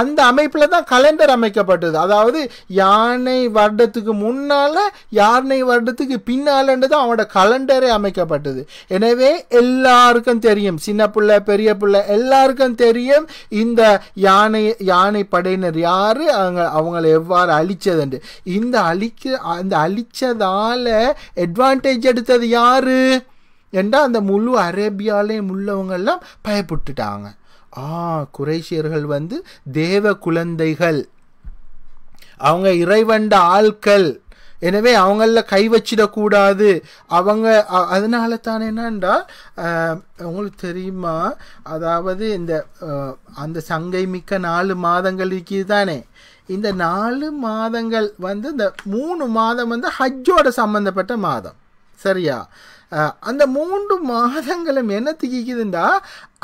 அந்த அமைப்பில் தான் கலண்டர் அமைக்கப்பட்டது அதாவது யானை வருடத்துக்கு முன்னால் யானை வருடத்துக்கு பின்னாலன்றது அவனோட கலண்டரே அமைக்கப்பட்டது எனவே எல்லாருக்கும் தெரியும் சின்ன பிள்ளை பெரிய பிள்ளை எல்லாருக்கும் தெரியும் இந்த யானை யானை படையினர் யார் அவங்க அவங்களை எவ்வாறு அழித்ததுண்டு இந்த அழிக்க அந்த அழித்ததால் அட்வான்டேஜ் எடுத்தது யாரு ஏண்டா அந்த முழு அரேபியாலேயும் உள்ளவங்கெல்லாம் பயப்பட்டுட்டாங்க ஆ குறைஷியர்கள் வந்து தேவ குழந்தைகள் அவங்க இறைவண்ட ஆட்கள் எனவே அவங்கள கை வச்சிடக்கூடாது அவங்க அதனால தான் என்னன்றா உங்களுக்கு தெரியுமா அதாவது இந்த அந்த சங்கை மிக்க நாலு மாதங்கள் இருக்குது தானே இந்த நாலு மாதங்கள் வந்து இந்த மூணு மாதம் வந்து ஹஜ்ஜோட சம்மந்தப்பட்ட மாதம் சரியா அந்த மூன்று மாதங்களும் என்ன திகிக்குதுண்டா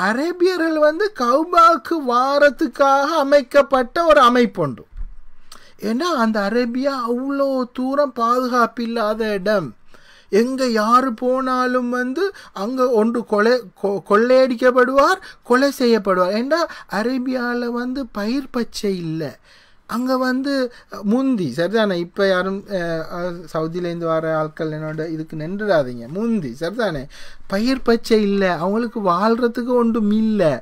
அரேபியர்கள் வந்து கௌபாக்கு வாரத்துக்காக அமைக்கப்பட்ட ஒரு அமைப்புண்டு ஏன்னா அந்த அரேபியா அவ்வளோ தூரம் பாதுகாப்பு இல்லாத இடம் எங்கே யார் போனாலும் வந்து அங்கே ஒன்று கொலை கொ கொள்ளையடிக்கப்படுவார் கொலை செய்யப்படுவார் ஏன்னா அரேபியாவில் வந்து பயிர் பச்சை இல்லை அங்கே வந்து முந்தி சரிதானே இப்போ யாரும் சவுதியிலேருந்து வர ஆட்கள் என்னோட இதுக்கு நின்றுடாதீங்க முந்தி சரிதானே பயிர் பச்சை இல்லை அவங்களுக்கு வாழ்கிறதுக்கு ஒன்றும் இல்லை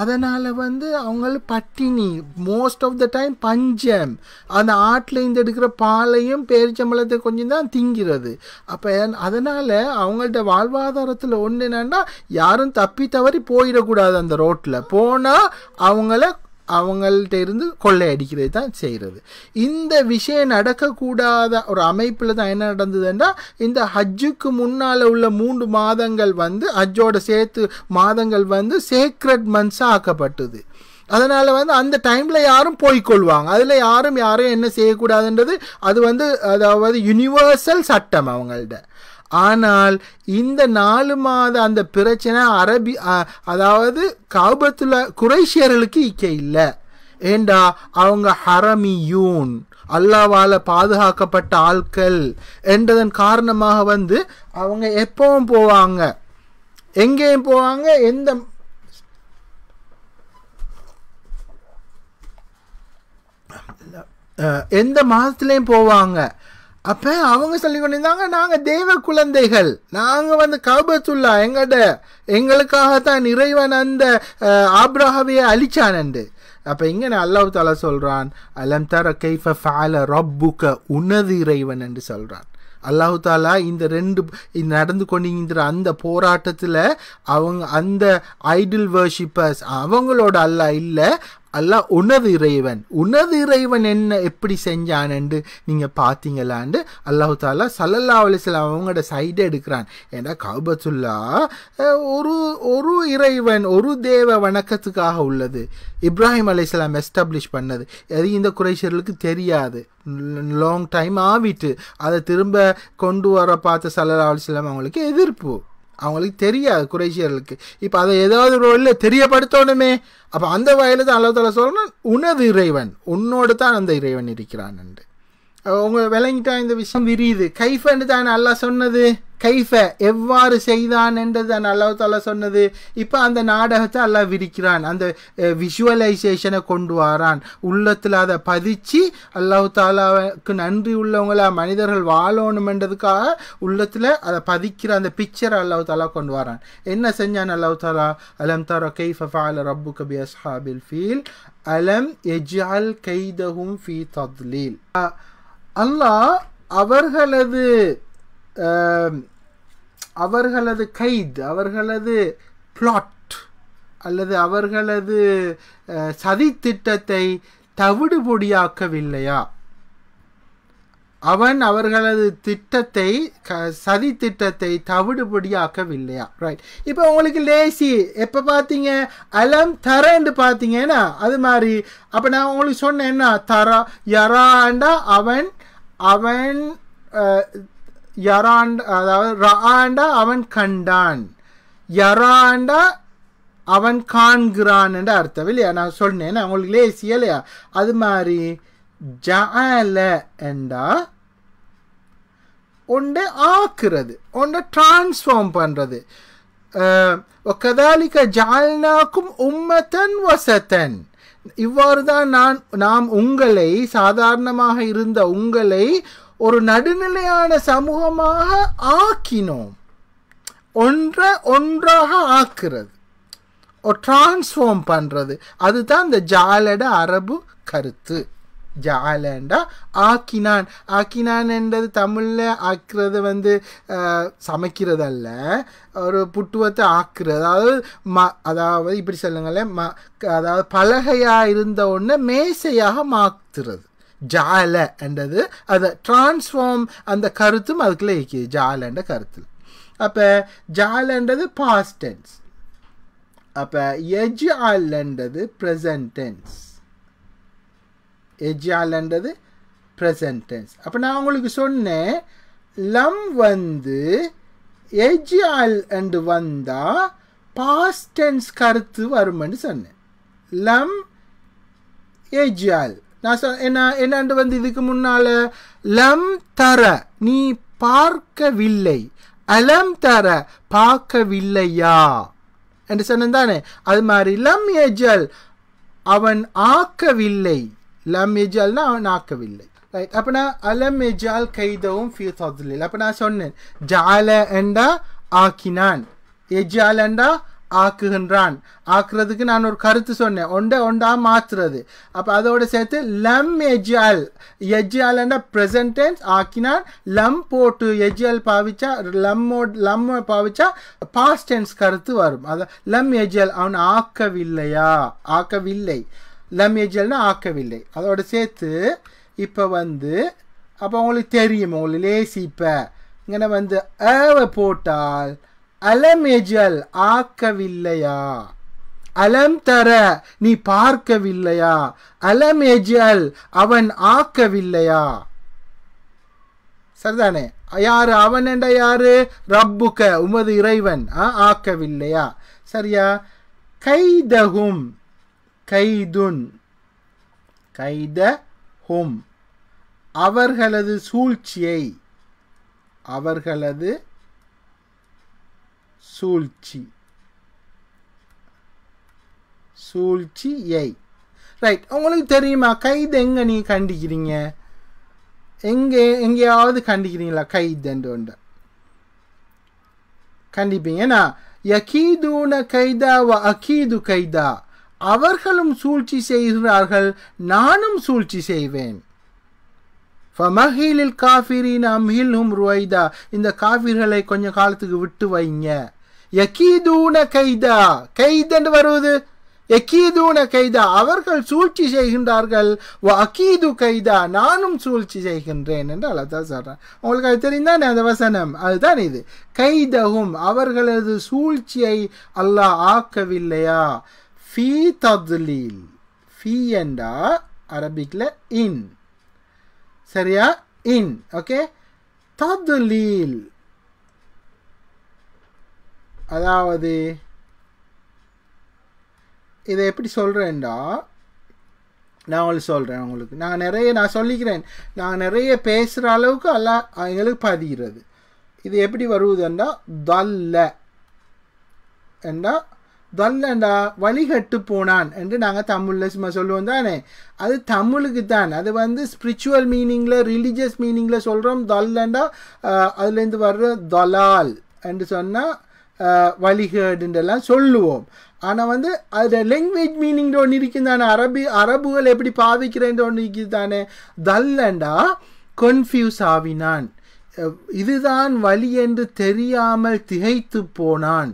அதனால் வந்து அவங்கள பட்டினி மோஸ்ட் ஆஃப் த டைம் பஞ்சம் அந்த ஆட்டிலேருந்து எடுக்கிற பாலையும் பேரிச்சம்பளத்தை கொஞ்சம் தான் திங்கிறது அப்போ அதனால் அவங்கள்ட்ட வாழ்வாதாரத்தில் ஒன்று என்னென்னா யாரும் தப்பி தவறி போயிடக்கூடாது அந்த ரோட்டில் போனால் அவங்கள அவங்கள்ட்ட இருந்து கொள்ளையடிக்கிறது தான் செய்கிறது இந்த விஷயம் நடக்கக்கூடாத ஒரு அமைப்பில் தான் என்ன நடந்ததுன்னா இந்த ஹஜ்ஜுக்கு முன்னால் உள்ள மூன்று மாதங்கள் வந்து ஹஜ்ஜோட சேர்த்து மாதங்கள் வந்து சேக்ரட் மந்த்ஸாக ஆக்கப்பட்டது அதனால் வந்து அந்த டைமில் யாரும் போய்க்கொள்வாங்க அதில் யாரும் யாரும் என்ன செய்யக்கூடாதுன்றது அது வந்து அதாவது யூனிவர்சல் சட்டம் அவங்கள்ட்ட ஆனால் இந்த நாலு மாத அந்த பிரச்சனை அரபி அதாவது காபத்துல குறைஷியர்களுக்கு இக்க இல்லை ஏண்டா அவங்க ஹரமியூன் அல்லாவால் பாதுகாக்கப்பட்ட ஆட்கள் என்றதன் காரணமாக வந்து அவங்க எப்பவும் போவாங்க எங்கேயும் போவாங்க எந்த எந்த மாதத்துலேயும் போவாங்க அப்போ அவங்க சொல்லி கொண்டிருந்தாங்க நாங்கள் தெய்வ குழந்தைகள் நாங்கள் வந்து கபத்துள்ளா எங்கட எங்களுக்காக தான் இறைவன் அந்த ஆப்ராஹாவையை அழிச்சானண்டு அப்போ இங்கே அல்லாஹு தால சொல்கிறான் அலம் தர கைஃப ரப்புக்க உனது இறைவன் என்று சொல்கிறான் அல்லாஹு தாலா இந்த ரெண்டு நடந்து கொண்டிருந்த அந்த போராட்டத்தில் அவங்க அந்த ஐடில் வேர்ஷிப்பர்ஸ் அவங்களோட அல்லா இல்லை அல்லாஹ் உனது இறைவன் உனது இறைவன் என்ன எப்படி செஞ்சான் என்று நீங்கள் பார்த்தீங்களான்னு அல்லாஹு தாலா சல்லல்லா அலிஸ்லாம் அவங்களோட சைடு எடுக்கிறான் ஏன்னா கவுபத்துல்லா ஒரு ஒரு இறைவன் ஒரு தேவ வணக்கத்துக்காக உள்ளது இப்ராஹிம் அலிஸ்லாம் எஸ்டாப்ளிஷ் பண்ணது அது இந்த குறைஷர்களுக்கு தெரியாது லாங் டைம் ஆவிட்டு அதை திரும்ப கொண்டு வர பார்த்த சல்லல்லா அலிஸ்லாம் அவங்களுக்கு எதிர்ப்பு அவங்களுக்கு தெரியாது குறைஷியர்களுக்கு இப்போ அதை ஏதாவது ஒரு வழியில் தெரியப்படுத்தணுமே அப்போ அந்த வயலில் தான் அல்லா சொல்கிறேன் உணவு இறைவன் உன்னோடு தான் அந்த இறைவன் இருக்கிறான் என்று அவங்க விளங்கிட்டா இந்த விஷயம் விரியுது கைஃபன்னு தான் நல்லா சொன்னது கைஃப எவ்வாறு செய்தான் என்றது அந்த அல்லாஹ் சொன்னது இப்போ அந்த நாடகத்தை அல்லா விரிக்கிறான் அந்த விஷுவலைசேஷனை கொண்டு வரான் உள்ளத்தில் அதை பதிச்சு அல்லாஹ் தாலாவுக்கு நன்றி உள்ளவங்களா மனிதர்கள் வாழணுமென்றதுக்காக உள்ளத்தில் அதை பதிக்கிற அந்த பிக்சரை அல்லாஹ் தாலா கொண்டு வரான் என்ன செஞ்சான் அல்லாஹ் தாலா அலம் தாரா கைஃப ரப்பு கபி அஸ்ஹாபில் ஃபீல் அலம் எஜால் கைதஹும் ஃபீ தத்லீல் அல்லாஹ் அவர்களது அவர்களது கைத் அவர்களது பிளாட் அல்லது அவர்களது சதி திட்டத்தை தவிடுபொடியாக்கவில்லையா அவன் அவர்களது திட்டத்தை க சதி திட்டத்தை தவிடுபடியாக்கவில்லையா ரைட் இப்போ உங்களுக்கு லேசி எப்போ பார்த்தீங்க அலம் தரேன்னு பார்த்தீங்கன்னா அது மாதிரி அப்போ நான் உங்களுக்கு சொன்னேன்னா தரா யராண்டா அவன் அவன் யராண்டா அதாவது ராண்டா அவன் கண்டான் யராண்டா அவன் காண்கிறான் என்ற அர்த்தம் இல்லையா நான் சொன்னேன் அவங்களுக்கு லேசிய இல்லையா அது மாதிரி ஜல என்றா ஒன்றை ஆக்குறது ஒன்று டிரான்ஸ்ஃபார்ம் பண்ணுறது ஒக்கதாலிக்க ஜால்னாக்கும் உம்மத்தன் வசத்தன் இவ்வாறு தான் நான் நாம் உங்களை சாதாரணமாக இருந்த உங்களை ஒரு நடுநிலையான சமூகமாக ஆக்கினோம் ஒன்றை ஒன்றாக ஆக்குறது டிரான்ஸ்ஃபார்ம் பண்ணுறது அதுதான் இந்த ஜாலட அரபு கருத்து ஜாலண்டா ஆக்கினான் ஆக்கினான் என்றது தமிழில் ஆக்கிறது வந்து சமைக்கிறதல்ல ஒரு புட்டுவத்தை ஆக்குறது அதாவது ம அதாவது இப்படி சொல்லுங்களேன் ம அதாவது பலகையாக இருந்த ஒன்று மேசையாக மாத்துறது ஜால என்றது அதை டிரான்ஸ்ஃபார்ம் அந்த கருத்தும் அதுக்குள்ளே இருக்குது ஜாலன்ற கருத்தில் அப்போ ஜாலன்றது பாஸ்டென்ஸ் அப்போ எஜ் ஆல்ன்றது ப்ரெசன்டென்ஸ் எஜால்ன்றது ப்ரெசன்ட் டென்ஸ் அப்போ நான் உங்களுக்கு சொன்னேன் லம் வந்து எஜால் என்று வந்தால் பாஸ்டென்ஸ் கருத்து வருமென்று சொன்னேன் லம் எஜால் நான் சொ என்ன என்னாண்டு வந்து இதுக்கு முன்னால் லம் தர நீ பார்க்கவில்லை அலம் தர பார்க்கவில்லையா என்று சொன்னேன் தானே அது மாதிரி லம் எஜல் அவன் ஆக்கவில்லை லம் எஜால்னா அவன் ஆக்கவில்லை ரைட் அப்போ நான் அலம் எஜால் கைதவும் ஃபியூ தௌசண்ட் அப்போ நான் சொன்னேன் ஜால என்றா ஆக்கினான் எஜால் என்றா ஆக்குகின்றான் ஆக்குறதுக்கு நான் ஒரு கருத்து சொன்னேன் ஒண்டை ஒண்டா மாத்துறது அப்போ அதோடு சேர்த்து லம் எஜியால் எஜியால்ன்ற ப்ரெசன்டென்ஸ் ஆக்கினான் லம் போட்டு எஜியால் பாவிச்சா லம்மோ லம் பாவிச்சா பாஸ்டென்ஸ் கருத்து வரும் அதான் லம் எஜியால் அவன் ஆக்கவில்லையா ஆக்கவில்லை லம் எஜல்னு ஆக்கவில்லை அதோடு சேர்த்து இப்போ வந்து அப்போ உங்களுக்கு தெரியும் உங்களுக்கு லேசிப்ப இங்கே வந்து அவை போட்டால் அலம் எஜல் ஆக்கவில்லையா அலம் தர நீ பார்க்கவில்லையா அலம் எஜல் அவன் ஆக்கவில்லையா சரிதானே யாரு அவன் என்ற யாரு ரப்புக்க உமது இறைவன் ஆக்கவில்லையா சரியா கைதகும் கைதுன் கைத ஹும் அவர்களது சூழ்ச்சியை அவர்களது சூழ்ச்சி சூழ்ச்சியை ரைட் உங்களுக்கு தெரியுமா கைது எங்கே நீ கண்டிக்கிறீங்க எங்கே எங்கேயாவது கண்டிக்கிறீங்களா கைதுன்ற ஒன்று கண்டிப்பீங்க நான் யகீதூன கைதா வ அகீது கைதா அவர்களும் சூழ்ச்சி செய்கிறார்கள் நானும் சூழ்ச்சி செய்வேன் ஃபமஹீலில் காஃபிரின் ஹும் ருவைதா இந்த காஃபிர்களை கொஞ்சம் காலத்துக்கு விட்டு வைங்க எக்கீதூன கைதா கைதன்னு வருவது எக்கீதூன கைதா அவர்கள் சூழ்ச்சி செய்கின்றார்கள் அக்கீது கைதா நானும் சூழ்ச்சி செய்கின்றேன் என்று தான் சொல்கிறேன் உங்களுக்கு அது தெரியும் தானே அந்த வசனம் அதுதான் இது கைதகும் அவர்களது சூழ்ச்சியை அல்லாஹ் ஆக்கவில்லையா ஃபீ தத்லீல் ஃபீ என்றா அரபிக்கில் இன் சரியா இன் ஓகே தத்லீல் அதாவது இதை எப்படி சொல்கிறேன்டா நான் உங்களுக்கு சொல்கிறேன் உங்களுக்கு நாங்கள் நிறைய நான் சொல்லிக்கிறேன் நாங்கள் நிறைய பேசுகிற அளவுக்கு அல்ல எங்களுக்கு பதிகிறது இது எப்படி வருவதுண்டா தல்ல என்றா தல்லண்டா வழிகட்டு போனான் என்று நாங்கள் தமிழில் சும்மா சொல்லுவோம் தானே அது தமிழுக்கு தான் அது வந்து ஸ்பிரிச்சுவல் மீனிங்கில் ரிலீஜியஸ் மீனிங்கில் சொல்கிறோம் தல்லண்டா அதுலேருந்து வர்ற தலால் என்று சொன்னால் வழிகேடுன்றெல்லாம் சொல்லுவோம் ஆனால் வந்து அதில் லாங்குவேஜ் மீனிங் ஒன்று இருக்குது தானே அரபி அரபுகள் எப்படி பாவிக்கிறேன் ஒன்று இருக்குது தானே தல்லண்டா கன்ஃபியூஸ் ஆவினான் இதுதான் வழி என்று தெரியாமல் திகைத்து போனான்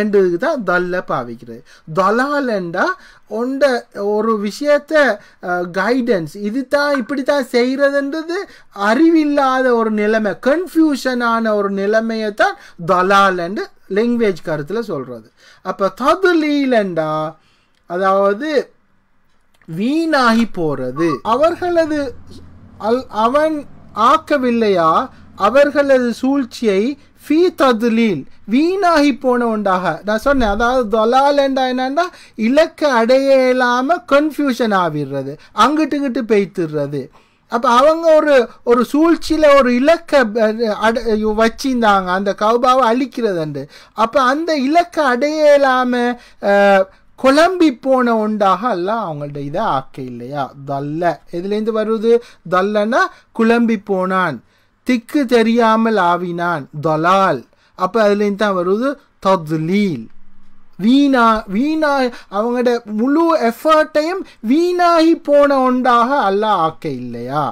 என்றதுக்கு தான் தல்ல பாவிக்கிறது தலாலண்டா உண்ட ஒரு விஷயத்த கைடன்ஸ் இது தான் இப்படி தான் செய்கிறதுன்றது அறிவில்லாத ஒரு நிலைமை கன்ஃபியூஷனான ஒரு நிலைமையை தான் என்று லாங்குவேஜ் கருத்தில் சொல்கிறது அப்போ ததுலீலண்டா அதாவது வீணாகி போகிறது அவர்களது அல் அவன் ஆக்கவில்லையா அவர்களது சூழ்ச்சியை ஃபீ ததுலீல் வீணாகி போன உண்டாக நான் சொன்னேன் அதாவது தொலாலண்டா என்னன்னா இலக்க அடைய இல்லாமல் கன்ஃபியூஷன் ஆகிடுறது அங்கிட்டு இங்கிட்டு பெய்த்துடுறது அப்போ அவங்க ஒரு ஒரு சூழ்ச்சியில் ஒரு இலக்கை அட வச்சிருந்தாங்க அந்த கௌபாவை அழிக்கிறதுண்டு அப்போ அந்த இலக்கை அடைய இல்லாமல் குழம்பி போன உண்டாக அல்ல அவங்கள்ட்ட இதை ஆக்க இல்லையா தல்ல எதுலேருந்து வருவது தல்லன்னா குழம்பி போனான் திக்கு தெரியாமல் ஆவினான் தொலால் அப்போ அதுலேருந்து தான் வருவது தத்லீல் வீணா வீணா அவங்களோட முழு எஃபர்ட்டையும் வீணாகி போன ஒன்றாக அல்லாஹ் ஆக்க இல்லையா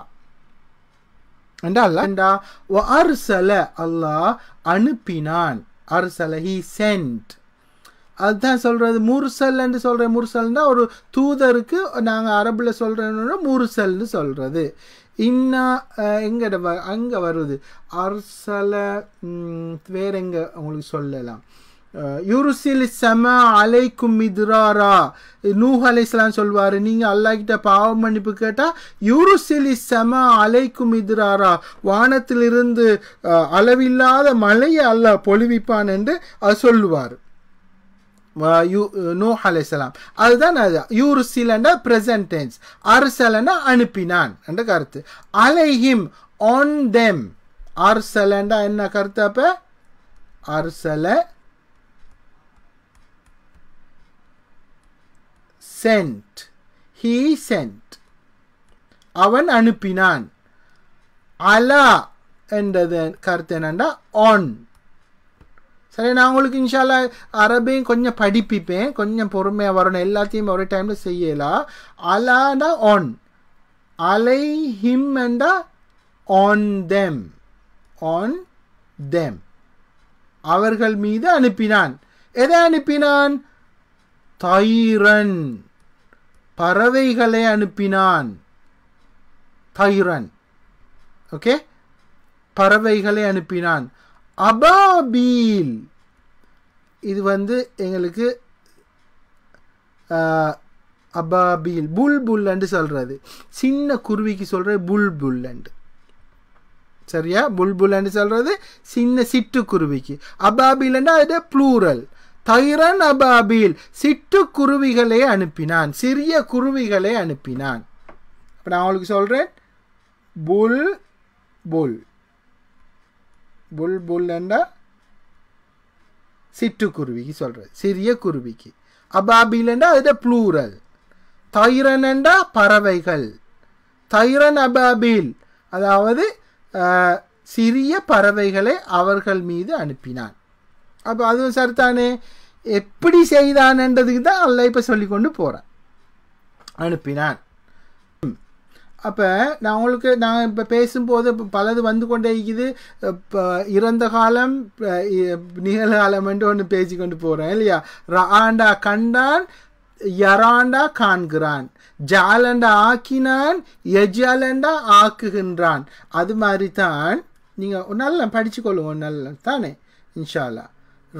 என்றாண்டா அருசல அல்லாஹ் அனுப்பினான் அருசல ஹி சென்ட் அதுதான் சொல்கிறது முர்சல்னு சொல்கிற முர்சல்னா ஒரு தூதருக்கு நாங்கள் அரபில் சொல்கிறோன்னா முர்சல்னு சொல்கிறது இன்னா எங்கிட்ட வ அங்கே வருது அர்சல வேற எங்க உங்களுக்கு சொல்லலாம் யூருசில் செம அலைக்கும் மிதுராரா நூஹ் அலை சொல்வார் நீங்கள் அல்லாஹ்கிட்ட பாவம் மன்னிப்பு கேட்டால் யூருசிலி செம அலைக்கும் மிதுராரா வானத்திலிருந்து அளவில்லாத மழையை அல்ல பொழிவிப்பான் என்று சொல்லுவார் யூ நூஹ் அலைசலாம் அதுதான் அது யூர் சிலண்டா பிரசன்ட் டென்ஸ் அரசலனா அனுப்பினான் என்ற கருத்து அலைஹிம் ஆன் தெம் அரசலண்டா என்ன கருத்து அப்போ அரசல சென்ட் ஹீ சென்ட் அவன் அனுப்பினான் அலா என்றது கருத்து என்னண்டா ஆன் சரி நான் உங்களுக்கு இன்ஷால்லா அரபையும் கொஞ்சம் படிப்பிப்பேன் கொஞ்சம் பொறுமையாக வரணும் எல்லாத்தையும் ஒரே டைமில் செய்யலாம் அலாண்டா ஆன் அலை ஹிம் அண்டா ஆன் தெம் ஆன் தெம் அவர்கள் மீது அனுப்பினான் எதை அனுப்பினான் தைரன் பறவைகளை அனுப்பினான் தைரன் ஓகே பறவைகளை அனுப்பினான் அபாபீல் இது வந்து எங்களுக்கு அபாபீல் புல் புல்லண்டு சொல்கிறது சின்ன குருவிக்கு சொல்கிறது புல் புல்லண்டு சரியா புல் புல்லண்டு சொல்கிறது சின்ன சிட்டுக்குருவிக்கு அபாபீல்னா அது ப்ளூரல் தைரன் அபாபீல் சிட்டுக்குருவிகளை அனுப்பினான் சிறிய குருவிகளை அனுப்பினான் இப்போ நான் அவளுக்கு சொல்கிறேன் புல் புல் புல் புல்ண்டா சிட்டுக்குருவிக்கு சொல்கிறது சிறிய குருவிக்கு அபாபிலண்டா அது ப்ளூரல் தைரனண்டா பறவைகள் தைரன் அபாபில் அதாவது சிறிய பறவைகளை அவர்கள் மீது அனுப்பினான் அப்போ அதுவும் சரித்தானே எப்படி செய்தான்ன்றதுக்கு தான் அல்ல இப்போ சொல்லி கொண்டு போகிறான் அனுப்பினான் அப்போ நான் உங்களுக்கு நான் இப்போ பேசும்போது இப்போ பலது வந்து கொண்டே இருக்குது இப்போ இறந்த காலம் நிகழ்காலம் என்று ஒன்று பேசி கொண்டு போகிறேன் இல்லையா ஆண்டா கண்டான் யராண்டா காண்கிறான் ஜாலண்டா ஆக்கினான் எஜாலண்டா ஆக்குகின்றான் அது மாதிரி தான் நீங்கள் நல்லா படிச்சுக்கொள்ளுவோம் நல்ல தானே இன்ஷாலா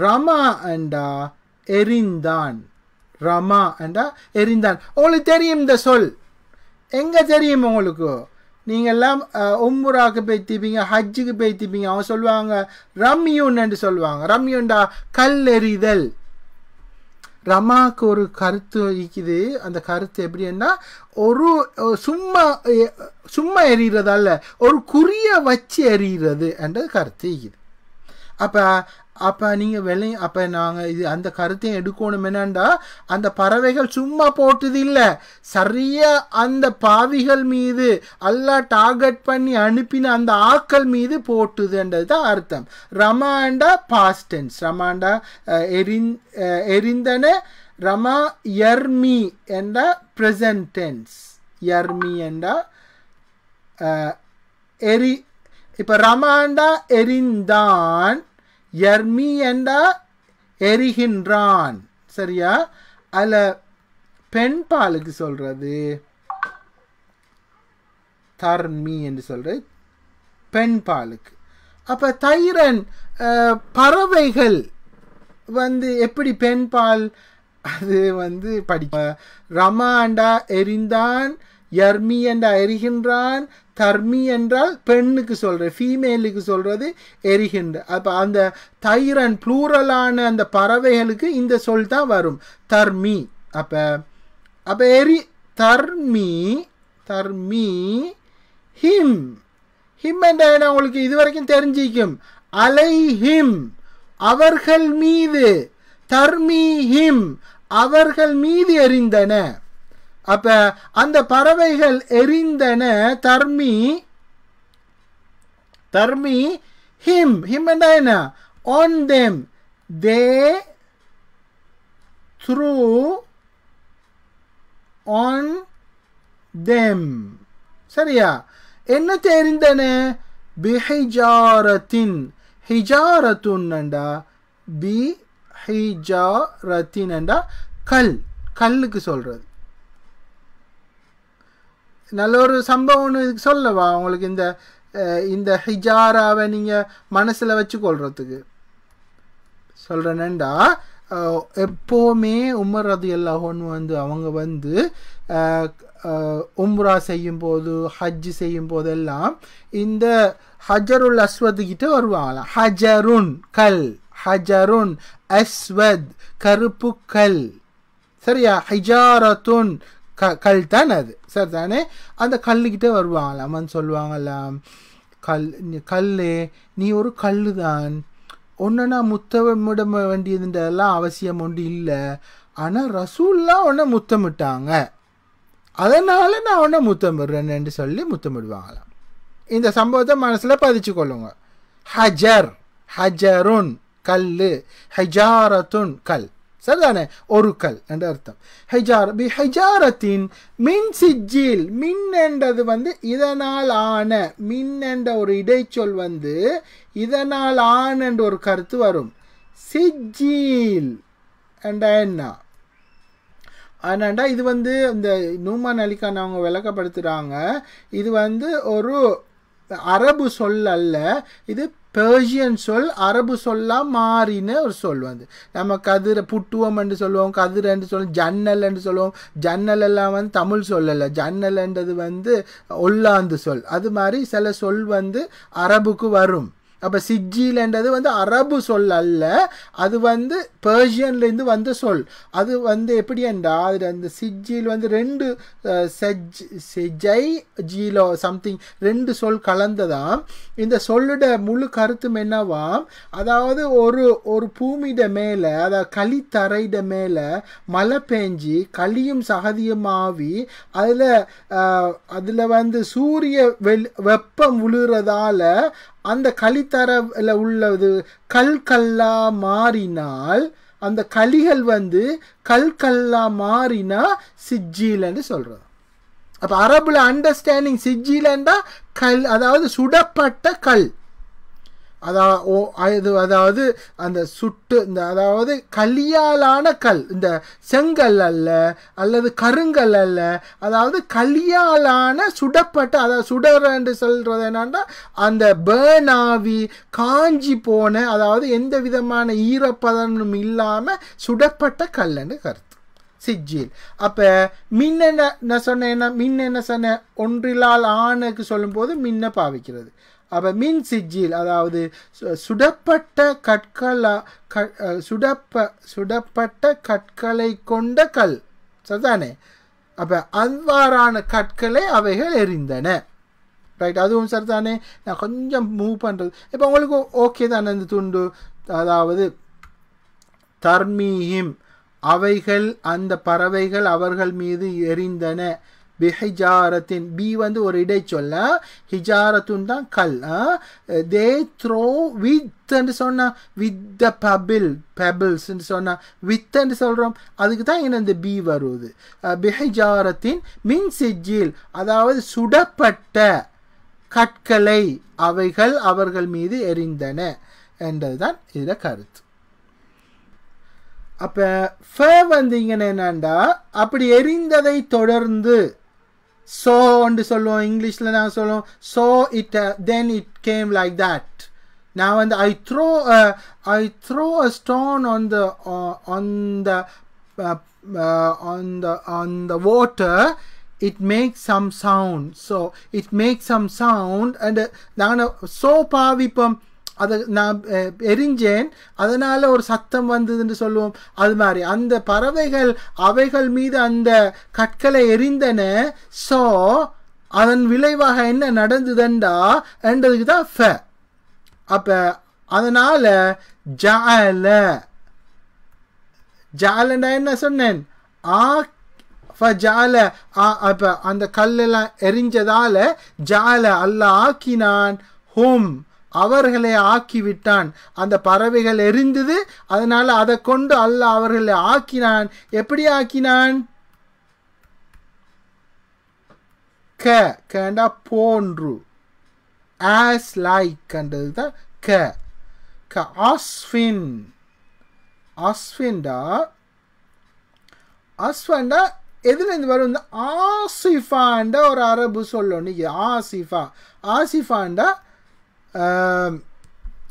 ரமா அண்டா எரிந்தான் ரமா அண்டா எரிந்தான் உங்களுக்கு தெரியும் இந்த சொல் எங்கே தெரியும் உங்களுக்கு நீங்கள்லாம் உம்முராக்கு பேத்திப்பீங்க ஹஜ்ஜுக்கு பேத்திப்பீங்க அவங்க சொல்லுவாங்க ரம்யூன்னு சொல்லுவாங்க ரம்யூண்டா கல் எறிதல் ரமாக்கு ஒரு கருத்து இருக்குது அந்த கருத்து எப்படின்னா ஒரு சும்மா சும்மா எறிகிறதா இல்லை ஒரு குறிய வச்சு எறிகிறது என்ற கருத்து இருக்குது அப்போ அப்போ நீங்கள் வெளி அப்போ நாங்கள் இது அந்த கருத்தையும் எடுக்கணும் என்னண்டா அந்த பறவைகள் சும்மா போட்டது இல்லை சரியாக அந்த பாவிகள் மீது எல்லாம் டார்கெட் பண்ணி அனுப்பின அந்த ஆக்கள் மீது போட்டுதுன்றது தான் அர்த்தம் ரமாண்டா பாஸ்டன்ஸ் ரமாண்டா எரிந் எரிந்தன ரமா யர்மி என்ற ப்ரெசன்டென்ஸ் யர்மி என்றா எரி இப்போ ரமாண்டா எரிந்தான் எர்மி என்றா எரிகின்றான் சரியா அதில் பெண் பாலுக்கு சொல்கிறது தர்மி என்று சொல்கிறது பெண் பாலுக்கு அப்போ தைரன் பறவைகள் வந்து எப்படி பெண் பால் அது வந்து படி ரமாண்டா எரிந்தான் எர்மி என்றா எரிகின்றான் கர்மி என்றால் பெண்ணுக்கு சொல்கிறது ஃபீமேலுக்கு சொல்கிறது எரிகின்ற அப்போ அந்த தைரன் ப்ளூரலான அந்த பறவைகளுக்கு இந்த சொல் தான் வரும் தர்மி அப்போ அப்போ எரி தர்மி தர்மி ஹிம் ஹிம் என்ற உங்களுக்கு இதுவரைக்கும் தெரிஞ்சிக்கும் அலை ஹிம் அவர்கள் மீது தர்மி ஹிம் அவர்கள் மீது எரிந்தன அப்ப அந்த பறவைகள் எரிந்தன தர்மி தர்மி ஹிம் ஹிம் என்ன on them they threw on them சரியா என்ன தெரிந்தன பிஹிஜாரத்தின் ஹிஜாரத்துன்னண்டா பி ஹிஜாரத்தின் கல் கல்லுக்கு சொல்கிறது நல்ல ஒரு சம்பவம்னு இதுக்கு சொல்லவா உங்களுக்கு இந்த இந்த ஹிஜாராவை நீங்கள் மனசில் வச்சுக்கொள்கிறதுக்கு சொல்கிறேனேண்டா எப்போவுமே உமர் எல்லா ஒன்று வந்து அவங்க வந்து உம்ரா செய்யும் போது ஹஜ் செய்யும் போதெல்லாம் இந்த ஹஜருல் அஸ்வத் கிட்ட வருவாங்களாம் ஹஜருன் கல் ஹஜருன் அஸ்வத் கருப்பு கல் சரியா ஹிஜாரத்துன் க கல் தான் அது சரி தானே அந்த கல்லுக்கிட்டே வருவாங்களாம் அம்மன் சொல்லுவாங்களாம் கல் கல் நீ ஒரு கல் தான் ஒன்றுனா முத்தமிட வேண்டியதுன்றதெல்லாம் அவசியம் ஒன்று இல்லை ஆனால் ரசூல்லாம் ஒன்று முத்தமிட்டாங்க அதனால் நான் உன்னை முத்தமிடுறேன்னு சொல்லி முத்தமிடுவாங்களாம் இந்த சம்பவத்தை மனசில் பதிச்சு கொள்ளுங்க ஹஜர் ஹஜருன் கல் ஹஜாரத்துன் கல் சரிதானே ஒரு கல் என்ற அர்த்தம் ஹைஜார் பி ஹைஜாரத்தின் மின் சிஜில் மின் என்றது வந்து இதனால் ஆன மின் என்ற ஒரு இடைச்சொல் வந்து இதனால் ஆன என்ற ஒரு கருத்து வரும் சிஜில் என்ற என்ன ஆனாண்டா இது வந்து இந்த நூமான் அலிகான் அவங்க விளக்கப்படுத்துகிறாங்க இது வந்து ஒரு அரபு சொல் அல்ல இது பேர்ஷியன் சொல் அரபு சொல்லாக மாறின ஒரு சொல் வந்து நம்ம கதிரை புட்டுவம் என்று சொல்லுவோம் கதிரை என்று சொல்லுவோம் ஜன்னல் என்று சொல்லுவோம் ஜன்னல் எல்லாம் வந்து தமிழ் சொல்லலை ஜன்னல்ன்றது வந்து ஒல்லாந்து சொல் அது மாதிரி சில சொல் வந்து அரபுக்கு வரும் அப்போ சிஜ்ஜிலன்றது வந்து அரபு சொல் அல்ல அது வந்து பேர்ஷியன்லேருந்து வந்த சொல் அது வந்து எப்படி என்றா அதில் அந்த சிஜ்ஜியில் வந்து ரெண்டு செஜ் செஜை ஜீலோ சம்திங் ரெண்டு சொல் கலந்ததாம் இந்த சொல்லுட முழு கருத்தும் என்னவாம் அதாவது ஒரு ஒரு பூமியிட மேலே அதாவது களித்தரையிட மேலே மழை பெஞ்சி களியும் சகதியுமாவி அதில் அதில் வந்து சூரிய வெப்பம் விழுகிறதால அந்த களித்தரவில் உள்ளது கல் கல்லா மாறினால் அந்த களிகள் வந்து கல் கல்லா மாறினா சிஜிலன்னு சொல்கிறது அப்போ அரபில் அண்டர்ஸ்டாண்டிங் சிஜிலண்டா கல் அதாவது சுடப்பட்ட கல் அதா ஓ அது அதாவது அந்த சுட்டு இந்த அதாவது களியாலான கல் இந்த செங்கல் அல்ல அல்லது கருங்கல் அல்ல அதாவது களியாலான சுடப்பட்ட அதாவது என்று சொல்கிறது என்னன்னா அந்த பேனாவி காஞ்சி போன அதாவது எந்த விதமான ஈரப்பதனும் இல்லாமல் சுடப்பட்ட கல்லுன்னு கருத்து சிஜில் அப்போ மின்னென்ன என்ன சொன்னேன்னா மின் என்ன சொன்னேன் ஒன்றிலால் ஆணுக்கு சொல்லும்போது மின்ன பாவிக்கிறது அப்போ மின் சிஜில் அதாவது சுடப்பட்ட கற்களா க சுடப்ப சுடப்பட்ட கற்களை கொண்ட கல் சரிதானே அப்போ அவ்வாறான கற்களை அவைகள் எரிந்தன ரைட் அதுவும் சரிதானே நான் கொஞ்சம் மூவ் பண்ணுறது இப்போ உங்களுக்கு ஓகே தானே இந்த துண்டு அதாவது தர்மீஹிம் அவைகள் அந்த பறவைகள் அவர்கள் மீது எரிந்தன பிஹிஜாரத்தின் பி வந்து ஒரு இடை சொல்ல ஹிஜாரத்துன் தான் கல் தே த்ரோ வித்ன்னு சொன்னால் வித் த பபிள் பெபிள்ஸ்ன்னு சொன்னால் வித்துன்னு சொல்கிறோம் அதுக்கு தான் என்ன இந்த பி வருது பிஹிஜாரத்தின் மின் சிஜில் அதாவது சுடப்பட்ட கற்களை அவைகள் அவர்கள் மீது எரிந்தன என்றதுதான் இதில் கருத்து அப்போ ஃபே வந்து இங்கே என்னண்டா அப்படி எரிந்ததை தொடர்ந்து so ஒன்று சொல்லுவோம் இங்கிலீஷில் நான் சொல்லுவோம் so it then it came like that நான் வந்து I throw I throw a stone on the on the on the on the water it makes some sound so it makes some sound and uh, so pavipam அதை நான் எரிஞ்சேன் அதனால் ஒரு சத்தம் வந்ததுன்னு சொல்லுவோம் அது மாதிரி அந்த பறவைகள் அவைகள் மீது அந்த கற்களை எரிந்தன ஸோ அதன் விளைவாக என்ன நடந்ததுண்டா என்றதுக்கு தான் ஃப அப்போ அதனால் ஜால ஜாலண்டா என்ன சொன்னேன் ஆ ஃபஜால அப்போ அந்த கல்லெல்லாம் எரிஞ்சதால் ஜால அல்ல ஆக்கினான் ஹோம் அவர்களை ஆக்கிவிட்டான் அந்த பறவைகள் எரிந்தது அதனால் அதை கொண்டு அல்ல அவர்களை ஆக்கினான் எப்படி ஆக்கினான் க கேண்டா போன்று ஆஸ் லைக்ன்றது தான் க க அஸ்வின்டா ஆஸ்ஃபின்டா அஸ்வண்டா இருந்து வரும் இந்த ஒரு அரபு சொல்லணும் ஆசிஃபா ஆசிஃபாண்டா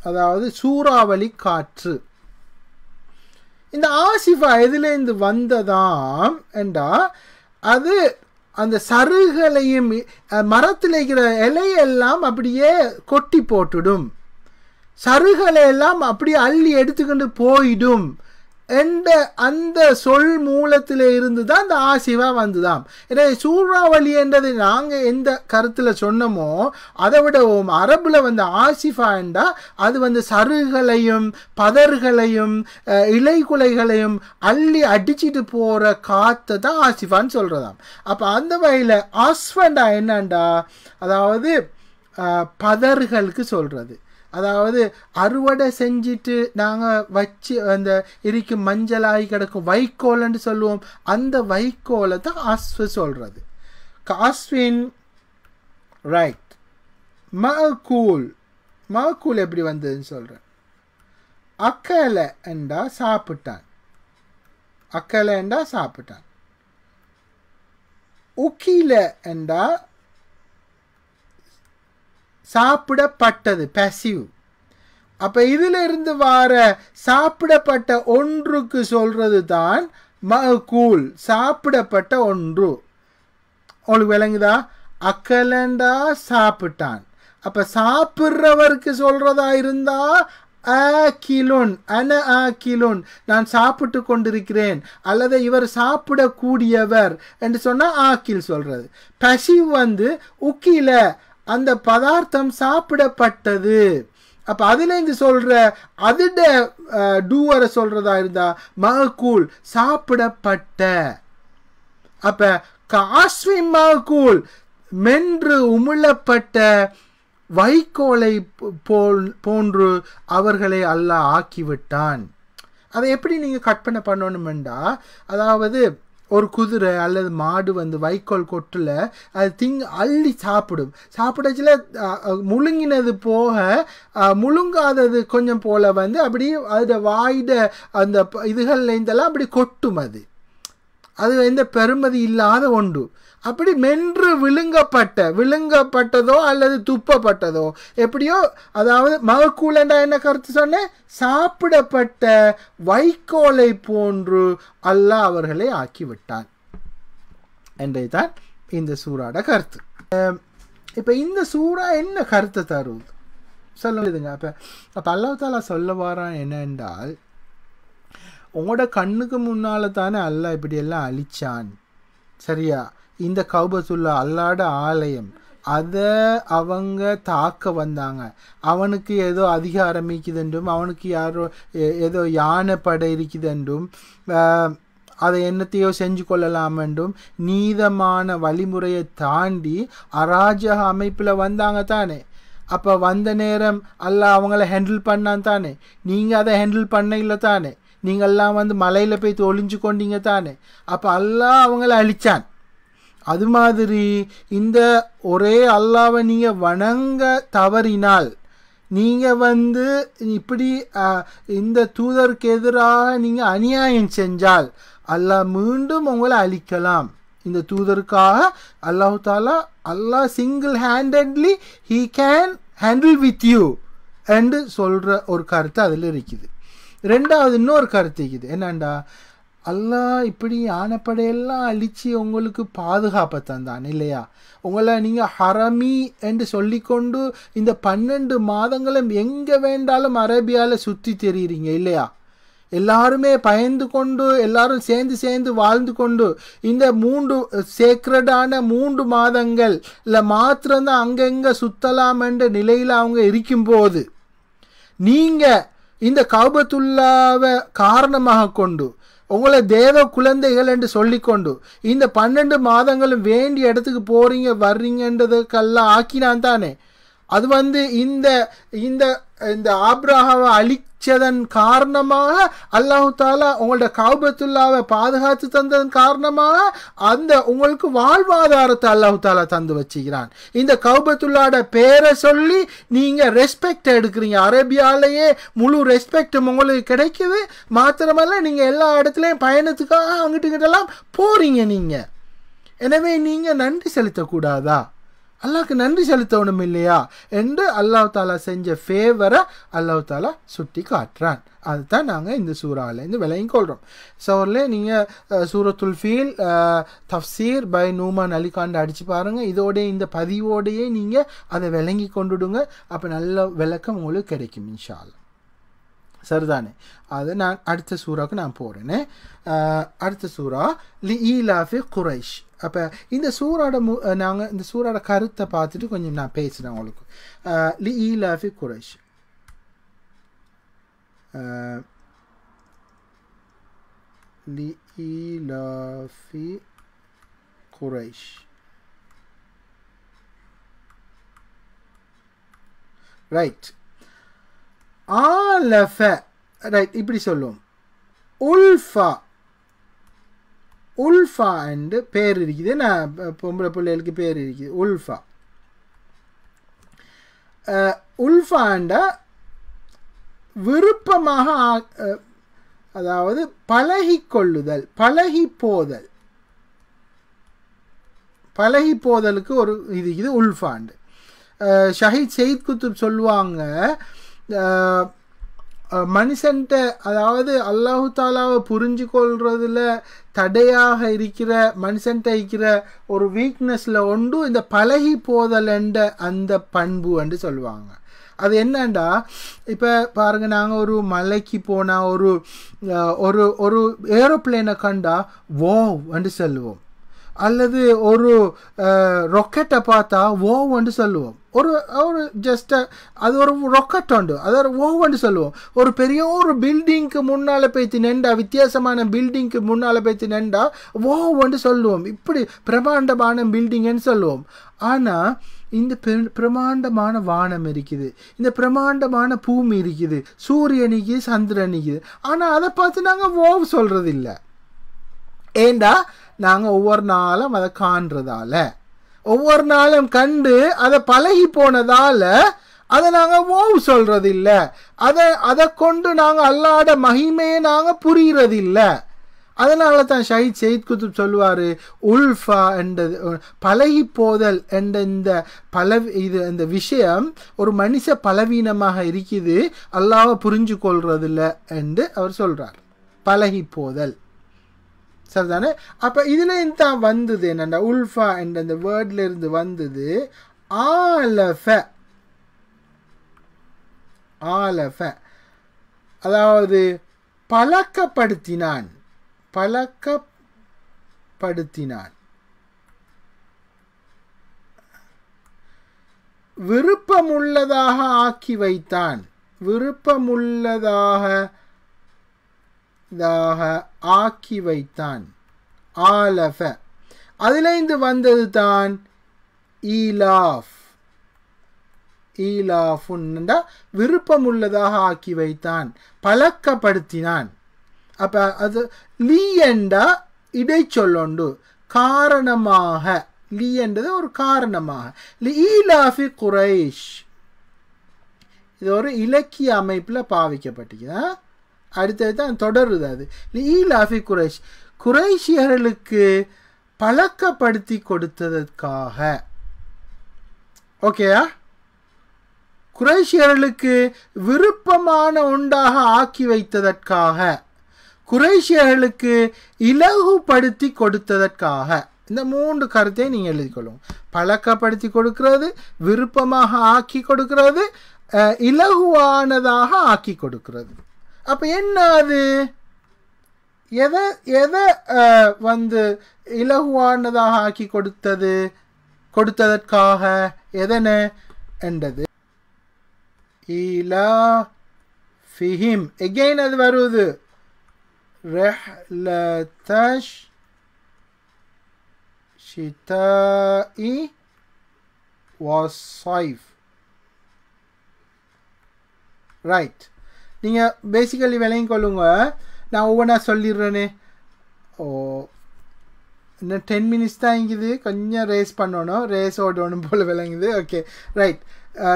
அதாவது சூறாவளி காற்று இந்த ஆசிஃபா எதுலேருந்து வந்ததாம் என்றா அது அந்த சருகளையும் மரத்தில் இருக்கிற இலையெல்லாம் அப்படியே கொட்டி போட்டுடும் சருகளை எல்லாம் அப்படியே அள்ளி எடுத்துக்கொண்டு போயிடும் என்ற அந்த சொல் மூலத்தில் இருந்து தான் இந்த ஆசிவா வந்துதாம் எனவே சூறாவளி என்றதை நாங்கள் எந்த கருத்தில் சொன்னோமோ அதை விட அரபில் வந்து ஆசிஃபா என்றால் அது வந்து சருகளையும் பதர்களையும் குலைகளையும் அள்ளி அடிச்சிட்டு போகிற காற்றை தான் ஆசிஃபான்னு சொல்கிறதாம் அப்போ அந்த வகையில் ஆஸ்வண்டா என்னண்டா அதாவது பதர்களுக்கு சொல்கிறது அதாவது அறுவடை செஞ்சுட்டு நாங்கள் வச்சு அந்த இருக்கும் மஞ்சளாகி கிடக்கும் வைக்கோல்னு சொல்லுவோம் அந்த வைக்கோலை தான் அஸ்வு சொல்கிறது காஸ்வின் ரைட் மகூல் மகூல் எப்படி வந்ததுன்னு சொல்கிறேன் அக்கலை என்றா சாப்பிட்டான் அக்கலை என்றா சாப்பிட்டான் உக்கில என்றா சாப்பிடப்பட்டது பேசிவ் அப்போ இதிலிருந்து வார சாப்பிடப்பட்ட ஒன்றுக்கு சொல்கிறது தான் மகூல் சாப்பிடப்பட்ட ஒன்று உங்களுக்கு விளங்குதா அக்கலண்டா சாப்பிட்டான் அப்போ சாப்பிட்றவருக்கு சொல்கிறதா இருந்தால் ஆக்கிலுன் அன ஆக்கிலுன் நான் சாப்பிட்டு கொண்டிருக்கிறேன் அல்லது இவர் சாப்பிடக்கூடியவர் என்று சொன்னால் ஆக்கில் சொல்கிறது பசி வந்து உக்கில அந்த பதார்த்தம் சாப்பிடப்பட்டது அப்போ அதுலேருந்து சொல்கிற அதிட டூவரை சொல்கிறதா இருந்தா மகக்கூழ் சாப்பிடப்பட்ட அப்போ காஸ்வி மகக்கூல் மென்று உமிழப்பட்ட வைக்கோலை போல் போன்று அவர்களை அல்லாஹ் ஆக்கிவிட்டான் அதை எப்படி நீங்கள் கற்பனை பண்ணணுமெண்டா அதாவது ஒரு குதிரை அல்லது மாடு வந்து வைக்கோல் கொட்டில் அது திங் அள்ளி சாப்பிடும் சாப்பிடச்சில் முழுங்கினது போக முழுங்காதது கொஞ்சம் போல் வந்து அப்படி அதோட வாயிட அந்த இதுகள்லேருந்தெல்லாம் அப்படி கொட்டும் அது அது எந்த பெருமதி இல்லாத ஒன்று அப்படி மென்று விழுங்கப்பட்ட விழுங்கப்பட்டதோ அல்லது துப்பப்பட்டதோ எப்படியோ அதாவது மகக்கூலண்டா என்ன கருத்து சொன்னேன் சாப்பிடப்பட்ட வைக்கோலை போன்று அல்லாஹ் அவர்களை ஆக்கிவிட்டான் என்றே தான் இந்த சூறாட கருத்து இப்போ இந்த சூறா என்ன கருத்தை தருவது சொல்லுதுங்க அப்போ அப்போ அல்லாஹ் தாலா சொல்ல வாரான் என்னென்றால் உங்களோட கண்ணுக்கு முன்னால் தானே அல்ல இப்படியெல்லாம் அழிச்சான் சரியா இந்த கௌபசுல்லா அல்லாட ஆலயம் அதை அவங்க தாக்க வந்தாங்க அவனுக்கு ஏதோ அதிகாரம் இருக்குதென்றும் அவனுக்கு யாரோ ஏதோ யானை படை இருக்குதென்றும் அதை என்னத்தையோ செஞ்சு கொள்ளலாம் என்றும் நீதமான வழிமுறையை தாண்டி அராஜக அமைப்பில் வந்தாங்க தானே அப்போ வந்த நேரம் அல்ல அவங்கள ஹேண்டில் பண்ணான் தானே நீங்கள் அதை ஹேண்டில் பண்ண இல்லை தானே நீங்கள்லாம் வந்து மலையில் போய் தொழிஞ்சு கொண்டீங்க தானே அப்போ எல்லாம் அவங்கள அழித்தான் அது மாதிரி இந்த ஒரே அல்லாவை நீங்கள் வணங்க தவறினால் நீங்கள் வந்து இப்படி இந்த தூதருக்கு எதிராக நீங்கள் அநியாயம் செஞ்சால் அல்லாஹ் மீண்டும் உங்களை அழிக்கலாம் இந்த தூதருக்காக அல்லாஹு தாலா அல்லாஹ் single handedly he can handle with you என்று சொல்கிற ஒரு கருத்து அதில் இருக்குது ரெண்டாவது இன்னொரு கருத்து இருக்குது என்னண்டா அல்லாஹ் இப்படி யானைப்படையெல்லாம் அழித்து உங்களுக்கு பாதுகாப்பை தந்தான் இல்லையா உங்களை நீங்கள் ஹரமி என்று சொல்லிக்கொண்டு இந்த பன்னெண்டு மாதங்களும் எங்கே வேண்டாலும் அரேபியாவில் சுற்றி தெரியுறீங்க இல்லையா எல்லாருமே பயந்து கொண்டு எல்லாரும் சேர்ந்து சேர்ந்து வாழ்ந்து கொண்டு இந்த மூன்று சேக்ரடான மூன்று மாதங்கள் இல்லை மாத்திரம்தான் அங்கங்கே சுத்தலாம் என்ற நிலையில் அவங்க இருக்கும்போது நீங்கள் இந்த கௌபத்துள்ளாவை காரணமாக கொண்டு உங்களை தேவ குழந்தைகள் என்று சொல்லிக்கொண்டு இந்த பன்னெண்டு மாதங்களும் வேண்டிய இடத்துக்கு போறீங்க வர்றீங்கன்றதுக்கெல்லாம் ஆக்கினான் தானே அது வந்து இந்த இந்த இந்த அழி வச்சதன் காரணமாக அல்லாஹு தாலா உங்களோட காபத்துல்லாவை பாதுகாத்து தந்ததன் காரணமாக அந்த உங்களுக்கு வாழ்வாதாரத்தை அல்லாஹு தாலா தந்து வச்சுக்கிறான் இந்த கௌபத்துல்லாட பேரை சொல்லி நீங்கள் ரெஸ்பெக்ட் எடுக்கிறீங்க அரேபியாலேயே முழு ரெஸ்பெக்டும் உங்களுக்கு கிடைக்குது மாத்திரமல்ல நீங்கள் எல்லா இடத்துலையும் பயணத்துக்காக அங்கிட்டு இங்கிட்டெல்லாம் போகிறீங்க நீங்கள் எனவே நீங்கள் நன்றி செலுத்தக்கூடாதா அல்லாவுக்கு நன்றி செலுத்தணும் இல்லையா என்று அல்லாஹ் தாலா செஞ்ச ஃபேவரை அல்லாஹ் தாலா சுட்டி காட்டுறான் அதுதான் நாங்கள் இந்த சூறாலேருந்து விலையும் கொள்கிறோம் சோரில் நீங்கள் சூரத்துல் ஃபீல் தஃப்சீர் பை நூமான் அலிகான் அடித்து பாருங்கள் இதோடைய இந்த பதிவோடையே நீங்கள் அதை விளங்கி கொண்டுடுங்க அப்போ நல்ல விளக்கம் உங்களுக்கு கிடைக்கும் இன்ஷால்லா சரிதானே அது நான் அடுத்த சூறாவுக்கு நான் போகிறேனே அடுத்த சூறா லி ஈலாஃபி குரைஷ் அப்போ இந்த சூறாட மு நாங்கள் இந்த சூறாட கருத்தை பார்த்துட்டு கொஞ்சம் நான் பேசுகிறேன் உங்களுக்கு லி இ லஃபி குரேஷ் லி இ ஈலாஃபி குரேஷ் ரைட் ஆ லஃப ரைட் இப்படி சொல்லுவோம் உல்ஃபா உல்ஃபா என்று பேர் இருக்குது நான் பொம்பளை பிள்ளைகளுக்கு பேர் இருக்குது உல்ஃபா உல்ஃபாண்ட விருப்பமாக அதாவது பழகி கொள்ளுதல் பழகி போதல் பழகி போதலுக்கு ஒரு இது இது உல்ஃபாண்டு ஷஹீத் செய்த் குத்து சொல்லுவாங்க மனுஷன்ட்ட அதாவது அல்லாஹு தாலாவை புரிஞ்சு கொள்றதுல தடையாக இருக்கிற மனுஷன்ட்ட இருக்கிற ஒரு வீக்னஸ்ல ஒன்று இந்த பழகி என்ற அந்த பண்பு என்று சொல்லுவாங்க அது என்னண்டா இப்போ பாருங்க நாங்கள் ஒரு மலைக்கு போனால் ஒரு ஒரு ஒரு ஏரோப்ளேனை கண்டா வோ என்று சொல்லுவோம் அல்லது ஒரு ரொக்கெட்டை பார்த்தா ஓவன்ட்டு சொல்லுவோம் ஒரு ஒரு ஜஸ்ட் அது ஒரு ரொக்கெட் உண்டு அது ஒரு ஓவன்ட்டு சொல்லுவோம் ஒரு பெரிய ஒரு பில்டிங்க்கு முன்னால் போய்த்து நின்றா வித்தியாசமான பில்டிங்க்கு முன்னால் போய்த்து நின்றா ஓவன்ட்டு சொல்லுவோம் இப்படி பிரமாண்டமான பில்டிங்குன்னு சொல்லுவோம் ஆனால் இந்த பிரமாண்டமான வானம் இருக்குது இந்த பிரமாண்டமான பூமி இருக்குது சூரியனிக்கு சந்திரனுக்கு ஆனால் அதை பார்த்து நாங்கள் ஓவ் சொல்கிறது இல்லை ஏண்டா நாங்கள் ஒவ்வொரு நாளும் அதை காண்றதால ஒவ்வொரு நாளும் கண்டு அதை பழகி போனதால அதை நாங்கள் ஓவு சொல்றது இல்லை அதை அதை கொண்டு நாங்கள் அல்லாட மகிமையை நாங்கள் புரிகிறது இல்லை அதனால தான் ஷஹித் சயித் குத்து சொல்லுவார் உல்ஃபா என்றது பழகி போதல் என்ற இந்த பல இது இந்த விஷயம் ஒரு மனுஷ பலவீனமாக இருக்குது அல்லாவை புரிஞ்சு கொள்றதில்ல என்று அவர் சொல்கிறார் பழகி போதல் சரிதானே அப்போ இதில் தான் வந்தது என்னண்டா உல்ஃபா என்ற அந்த வேர்ட்லேருந்து வந்தது ஆலஃப ஆலஃப அதாவது பழக்கப்படுத்தினான் பழக்கப்படுத்தினான் விருப்பமுள்ளதாக ஆக்கி வைத்தான் விருப்பமுள்ளதாக தாக ஆக்கி வைத்தான் ஆலஃப அதிலிருந்து வந்தது தான் ஈலாஃப் விருப்பம் உள்ளதாக ஆக்கி வைத்தான் பழக்கப்படுத்தினான் அப்போ அது லீயண்டா இடைச்சொல்லுண்டு காரணமாக லீயன்றது ஒரு காரணமாக ஈலாஃபி குரைஷ் இது ஒரு இலக்கிய அமைப்பில் பாவிக்கப்பட்டிருக்குதா அடுத்தது தொடருது அது ஈ லாஃபி குரேஷ் குறைஷியர்களுக்கு பழக்கப்படுத்தி கொடுத்ததற்காக ஓகேயா குறைஷியர்களுக்கு விருப்பமான உண்டாக ஆக்கி வைத்ததற்காக குறைஷியர்களுக்கு இலகுபடுத்தி கொடுத்ததற்காக இந்த மூன்று கருத்தை நீங்கள் எழுதிக்கொள்ளும் பழக்கப்படுத்தி கொடுக்கிறது விருப்பமாக ஆக்கி கொடுக்கிறது இலகுவானதாக ஆக்கி கொடுக்கிறது அப்போ என்ன அது எதை எதை வந்து இலகுவானதாக ஆக்கி கொடுத்தது கொடுத்ததற்காக எதன என்றது இலா ஃபிஹிம் எகெயின் அது வருவது வாஸ் ரைட் நீங்கள் பேசிக்கலி விளங்கி கொள்ளுங்க நான் ஒவ்வொன்றா சொல்லிடுறேனே ஓ இன்னும் டென் மினிட்ஸ் தான் இங்குது கொஞ்சம் ரேஸ் பண்ணணும் ரேஸ் ஓடணும் போல் விளங்குது ஓகே ரைட்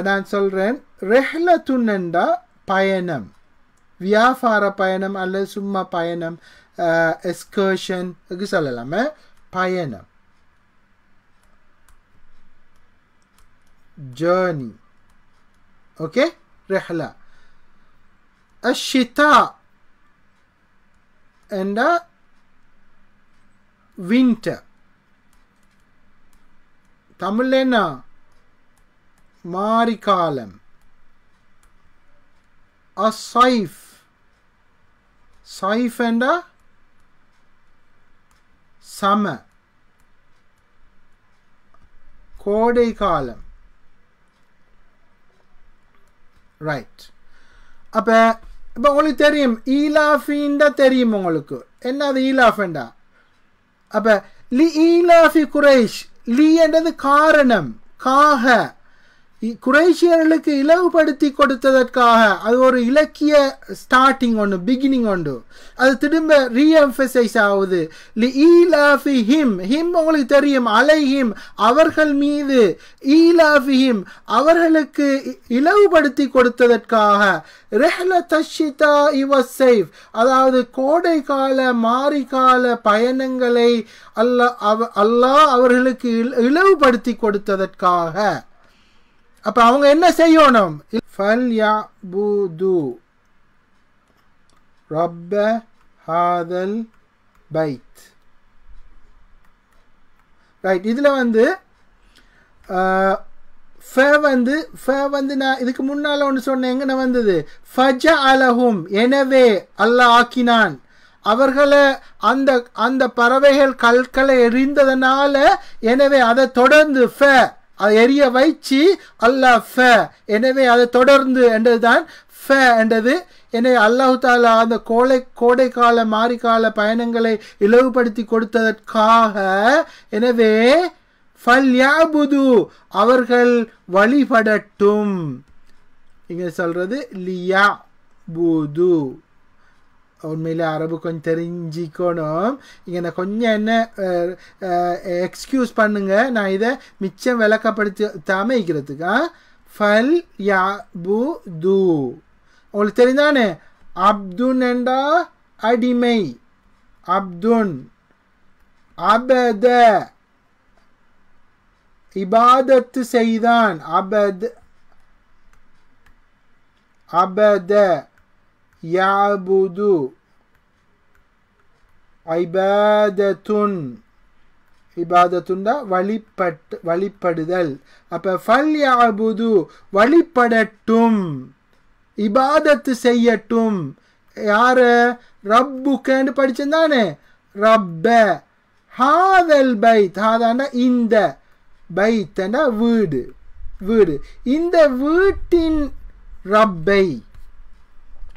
நான் சொல்கிறேன் துண்ணண்டா பயணம் வியாபார பயணம் அல்லது சும்மா பயணம் எஸ்கர்ஷன் எஸ்கர்ஷனுக்கு சொல்லலாமே பயணம் ஜேர்னி ஓகே ரெஹ்லா a shita and a winter tamilena marikalam a saif saif and a summer kodai kalam right அப்போ இப்போ உங்களுக்கு தெரியும் ஈலாஃபின் தான் தெரியும் உங்களுக்கு என்ன அது ஈலாஃபண்டா அப்போ லி ஈலாஃபி குரேஷ் லீ என்றது காரணம் காக குரேஷியர்களுக்கு இலவுபடுத்தி கொடுத்ததற்காக அது ஒரு இலக்கிய ஸ்டார்டிங் ஒன்று பிகினிங் ஒன்று அது திரும்ப ரீஎம்ஃபசைஸ் ஆகுது ஹிம் ஹிம் உங்களுக்கு தெரியும் அலை ஹிம் அவர்கள் மீது ஈலாஃபிஹிம் ஹிம் அவர்களுக்கு இலவுபடுத்தி கொடுத்ததற்காக ரெஹ்ல தஷிதா இவஸ் சேஃப் அதாவது கோடை கால மாரிகால பயணங்களை அல்ல அவ அல்லாஹ் அவர்களுக்கு இழவுபடுத்தி கொடுத்ததற்காக அப்போ அவங்க என்ன செய்யணும் ஃபல் யா பூது ரப்ப ஹாதல் பைத் ரைட் இதில் வந்து ஃப வந்து ஃப வந்து நான் இதுக்கு முன்னால் ஒன்று சொன்னேன் எங்கே வந்தது ஃபஜ அலஹும் எனவே அல்லாஹ் ஆக்கினான் அவர்களை அந்த அந்த பறவைகள் கற்களை எரிந்ததனால எனவே அதை தொடர்ந்து ஃப எரிய வைச்சி அல்லா ஃப எனவே அதை தொடர்ந்து என்றதுதான் ஃப என்றது எனவே அல்லாஹு தாலா அந்த கோடை கோடைக்கால மாரிக்கால பயணங்களை இலவுபடுத்தி கொடுத்ததற்காக எனவே ஃபல் அவர்கள் வழிபடட்டும் இங்கே சொல்கிறது லியா புது உண்மையில் அரபு கொஞ்சம் தெரிஞ்சிக்கணும் இங்கே நான் கொஞ்சம் என்ன எக்ஸ்கியூஸ் பண்ணுங்க நான் இதை மிச்சம் விளக்கப்படுத்தாமல் இருக்கிறதுக்கா ஃபல் யா பு தூ உங்களுக்கு தெரிந்தானே அப்துன் என்றா அடிமை அப்துன் அபத இபாதத்து செய்தான் அபத் அபத யாபுது ஐபாதத்துன் இபாதத்துண்டா வழிபட்டு வழிபடுதல் அப்போ ஃபல் யாபுது வழிபடட்டும் இபாதத்து செய்யட்டும் யார ரப்புக்கேன்னு படிச்சிருந்தானே ரப்ப ஹாதல் பைத் ஹாதாண்டா இந்த பைத்தண்டா வீடு வீடு இந்த வீட்டின் ரப்பை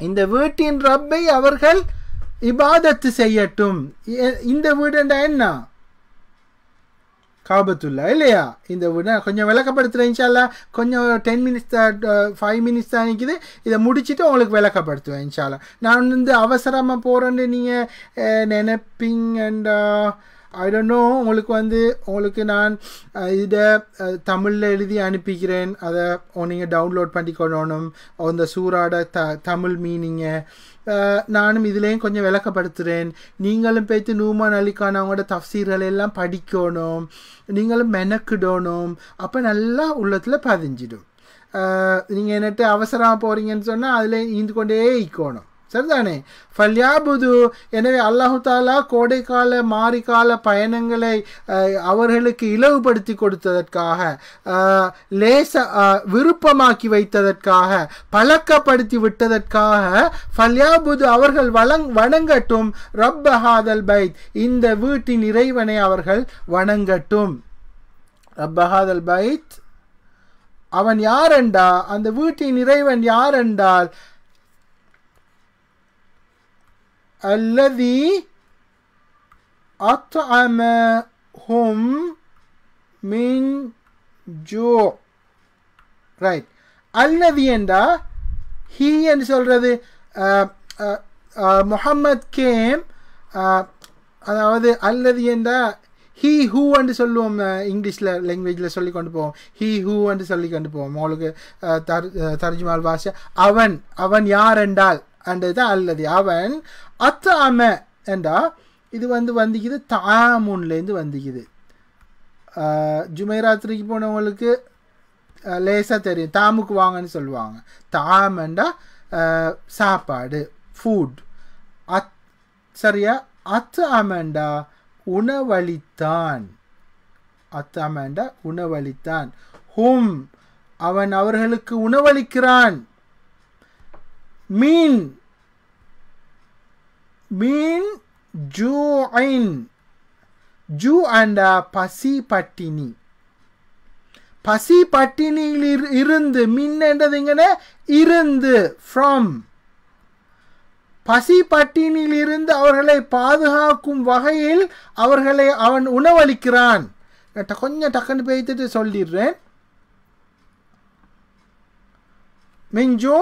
இந்த வீட்டின் ரப்பை அவர்கள் இபாதத்து செய்யட்டும் இந்த வீடுண்டா என்ன காபத்துல்லா இல்லையா இந்த வீடு கொஞ்சம் விளக்கப்படுத்துகிறேன் கொஞ்சம் டென் மினிட்ஸ் uh, தான் ஃபைவ் மினிட்ஸ் தான் நிற்கிது இதை முடிச்சுட்டு உங்களுக்கு விளக்கப்படுத்துவேன் இன்ஷால்லா நான் வந்து அவசரமாக போகிறேன்னு நீங்கள் நினைப்பீங்கண்டா ஐ டோன்ட் நோ உங்களுக்கு வந்து உங்களுக்கு நான் இதை தமிழில் எழுதி அனுப்பிக்கிறேன் அதை நீங்கள் டவுன்லோட் பண்ணி கொள்ளணும் அந்த சூறாட த தமிழ் மீனிங்கை நானும் இதுலேயும் கொஞ்சம் விளக்கப்படுத்துகிறேன் நீங்களும் பேத்து நூமான் அலிக்கான அவங்களோட தஃசீர்கள் எல்லாம் படிக்கணும் நீங்களும் மெனக்கிடணும் அப்போ நல்லா உள்ளத்தில் பதிஞ்சிடும் நீங்கள் என்னட்டு அவசரமாக போகிறீங்கன்னு சொன்னால் அதில் ஈந்து கொண்டே இக்கணும் சரிதானே ஃபல்யாபுது எனவே அல்லாஹு தாலா கோடைக்கால மாரிக்கால பயணங்களை அவர்களுக்கு இலவுபடுத்தி கொடுத்ததற்காக லேச விருப்பமாக்கி வைத்ததற்காக பழக்கப்படுத்தி விட்டதற்காக ஃபல்யாபுது அவர்கள் வளங் வணங்கட்டும் ரப்ப ஹாதல் பைத் இந்த வீட்டின் இறைவனை அவர்கள் வணங்கட்டும் ரப்பஹாதல் பைத் அவன் யார் என்றா அந்த வீட்டின் இறைவன் என்றால் الذي أطعمهم من جوع ரைட் அல்லது என்றா ஹீ என்று சொல்கிறது முஹம்மத் கேம் அதாவது அல்லது என்றா ஹி ஹூ என்று சொல்லுவோம் இங்கிலீஷில் லாங்குவேஜில் சொல்லி கொண்டு போவோம் ஹி ஹூ என்று சொல்லி கொண்டு போவோம் அவளுக்கு தர் தர்ஜுமால் பாஷா அவன் அவன் யார் என்றால் அண்டது அல்லது அவன் அத்த அம என்றா இது வந்து வந்துக்குது தாமுன்லேருந்து வந்துக்குது ஜுமைராத்திரிக்கு போனவங்களுக்கு லேசாக தெரியும் தாமுக்கு வாங்கன்னு சொல்லுவாங்க தாமண்டா சாப்பாடு ஃபுட் அத் சரியா அத்து அமண்டா உணவளித்தான் அத்து அமண்டா உணவளித்தான் ஹும் அவன் அவர்களுக்கு உணவளிக்கிறான் மீன் மீன் ஜூஐன் ஜூ அண்ட் பசி பட்டினி பசி பட்டினியில் இருந்து மின்னன்றது இங்கே இருந்து ஃப்ரம் பசி பட்டினியில் இருந்து அவர்களை பாதுகாக்கும் வகையில் அவர்களை அவன் உணவளிக்கிறான் கொஞ்சம் டக்குன்னு பேய்த்துட்டு சொல்லிடுறேன் மிஞ்சோ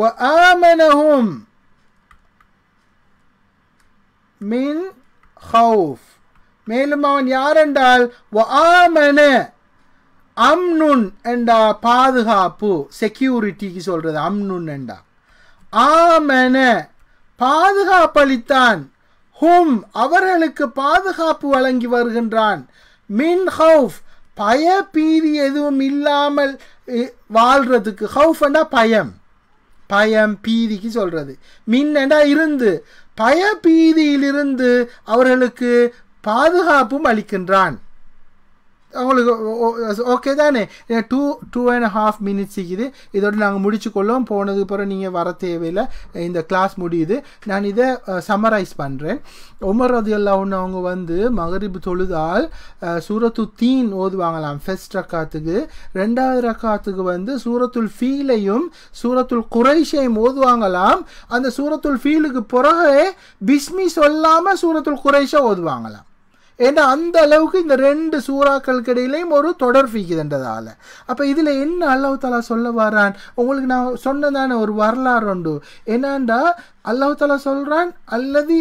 وآمنهم மின் خوف மேலும் அவன் யார் என்றால் ஆமன அம்னுன் என்றா பாதுகாப்பு செக்யூரிட்டிக்கு சொல்கிறது அம்னுன் என்றா ஆமன பாதுகாப்பளித்தான் ஹும் அவர்களுக்கு பாதுகாப்பு வழங்கி வருகின்றான் மின் ஹவுஃப் பய பீதி எதுவும் இல்லாமல் வாழ்கிறதுக்கு என்றா பயம் பயம் பீதிக்கு சொல்கிறது மின்னண்டா இருந்து பய பீதியிலிருந்து அவர்களுக்கு பாதுகாப்பும் அளிக்கின்றான் அவங்களுக்கு ஓகே தானே two two and half minutes இருக்குது இதோட நாங்கள் முடிச்சுக்கொள்ளும் போனதுக்கு அப்புறம் நீங்கள் வர தேவையில்லை இந்த கிளாஸ் முடியுது நான் இதை சம்மரைஸ் பண்ணுறேன் உமர் அது ஒன்று அவங்க வந்து மகரிபு தொழுதால் சூரத்து தீன் ஓதுவாங்களாம் ஃபர்ஸ்ட் ரக்காத்துக்கு ரெண்டாவது ரக்காத்துக்கு வந்து சூரத்துல் ஃபீலையும் சூரத்துல் குறைஷையும் ஓதுவாங்களாம் அந்த சூரத்துல் ஃபீலுக்கு பிறகு பிஸ்மி சொல்லாமல் சூரத்துல் குறைஷை ஓதுவாங்களாம் ஏன்னா அந்த அளவுக்கு இந்த ரெண்டு சூறாக்களுக்கு இடையிலையும் ஒரு தொடர் ஃபீக்குதுன்றதால அப்போ இதில் என்ன அல்லாஹ் தாலா சொல்ல வரான் உங்களுக்கு நான் சொன்னதான ஒரு வரலாறு உண்டு என்னண்டா அல்லாஹ் தாலா சொல்கிறான் அல்லது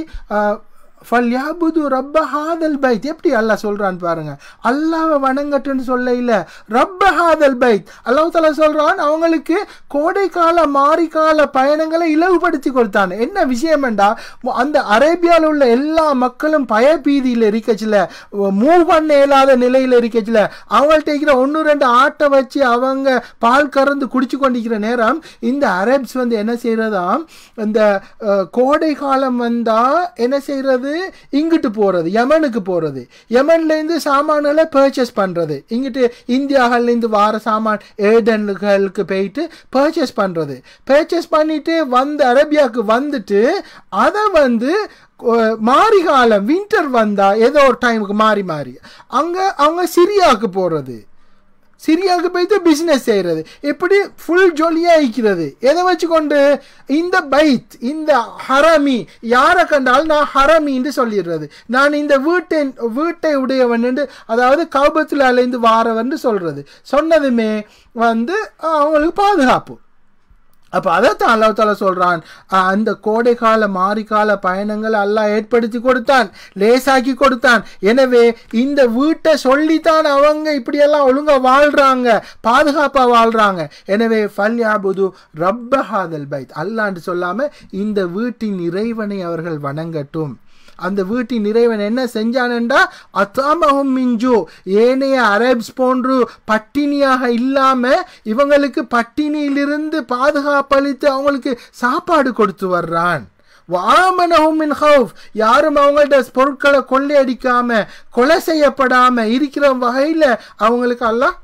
ஃபல்யாபுது ரப்ப ஹாதல் பைத் எப்படி அல்லாஹ் சொல்கிறான்னு பாருங்கள் அல்லாவை வணங்கட்டுன்னு சொல்ல இல்லை ரப்ப ஹாதல் பைத் அல்லாஹ் சொல்கிறான் அவங்களுக்கு கோடைக்கால மாரிக்கால பயணங்களை இழவுபடுத்தி கொடுத்தான் என்ன விஷயமெண்டா அந்த அரேபியாவில் உள்ள எல்லா மக்களும் பயபீதியில் இருக்கச்சில மூவ் பண்ண இயலாத நிலையில் இருக்கச்சில அவங்கள்ட்ட இருக்கிற ஒன்று ரெண்டு ஆட்டை வச்சு அவங்க பால் கறந்து குடிச்சு கொண்டிருக்கிற நேரம் இந்த அரேப்ஸ் வந்து என்ன செய்கிறதா இந்த கோடை காலம் வந்தால் என்ன செய்கிறது இருந்து இங்கிட்டு போகிறது யமனுக்கு போகிறது யமன்லேருந்து சாமான்களை பர்ச்சேஸ் பண்ணுறது இங்கிட்டு இந்தியாவிலேருந்து வார சாமான் ஏடன்களுக்கு போயிட்டு பர்ச்சேஸ் பண்ணுறது பர்ச்சேஸ் பண்ணிட்டு வந்து அரேபியாவுக்கு வந்துட்டு அதை வந்து மாறி காலம் வின்டர் வந்தால் ஏதோ ஒரு டைமுக்கு மாறி மாறி அங்கே அவங்க சிரியாவுக்கு போகிறது சிரியாவுக்கு போயிட்டு பிஸ்னஸ் செய்கிறது எப்படி ஃபுல் ஜொலியாக இருக்கிறது எதை வச்சுக்கொண்டு இந்த பைத் இந்த ஹரமி யாரை கண்டாலும் நான் ஹரமின்னு சொல்லிடுறது நான் இந்த வீட்டை வீட்டை உடையவன் அதாவது கௌபத்தில் அலைந்து வாரவன் சொல்கிறது சொன்னதுமே வந்து அவங்களுக்கு பாதுகாப்பு அப்போ அதைத்தான் அல்லா தாலா சொல்கிறான் அந்த மாரி மாரிக்கால பயணங்கள் எல்லாம் ஏற்படுத்தி கொடுத்தான் லேசாக்கி கொடுத்தான் எனவே இந்த வீட்டை சொல்லித்தான் அவங்க இப்படியெல்லாம் ஒழுங்காக வாழ்கிறாங்க பாதுகாப்பாக வாழ்கிறாங்க எனவே ஃபல்யாபுது ரப்பஹாதல் பைத் அல்லான்னு சொல்லாமல் இந்த வீட்டின் இறைவனை அவர்கள் வணங்கட்டும் அந்த வீட்டின் இறைவன் என்ன செஞ்சான் என்றால் அத்தாமகம் மிஞ்சு ஏனைய அரேப்ஸ் போன்று பட்டினியாக இல்லாமல் இவங்களுக்கு பட்டினியிலிருந்து பாதுகாப்பளித்து அவங்களுக்கு சாப்பாடு கொடுத்து வர்றான் ஹவுஃப் யாரும் அவங்கள்ட்ட பொருட்களை கொள்ளையடிக்காம கொலை செய்யப்படாம இருக்கிற வகையில் அவங்களுக்கு எல்லாம்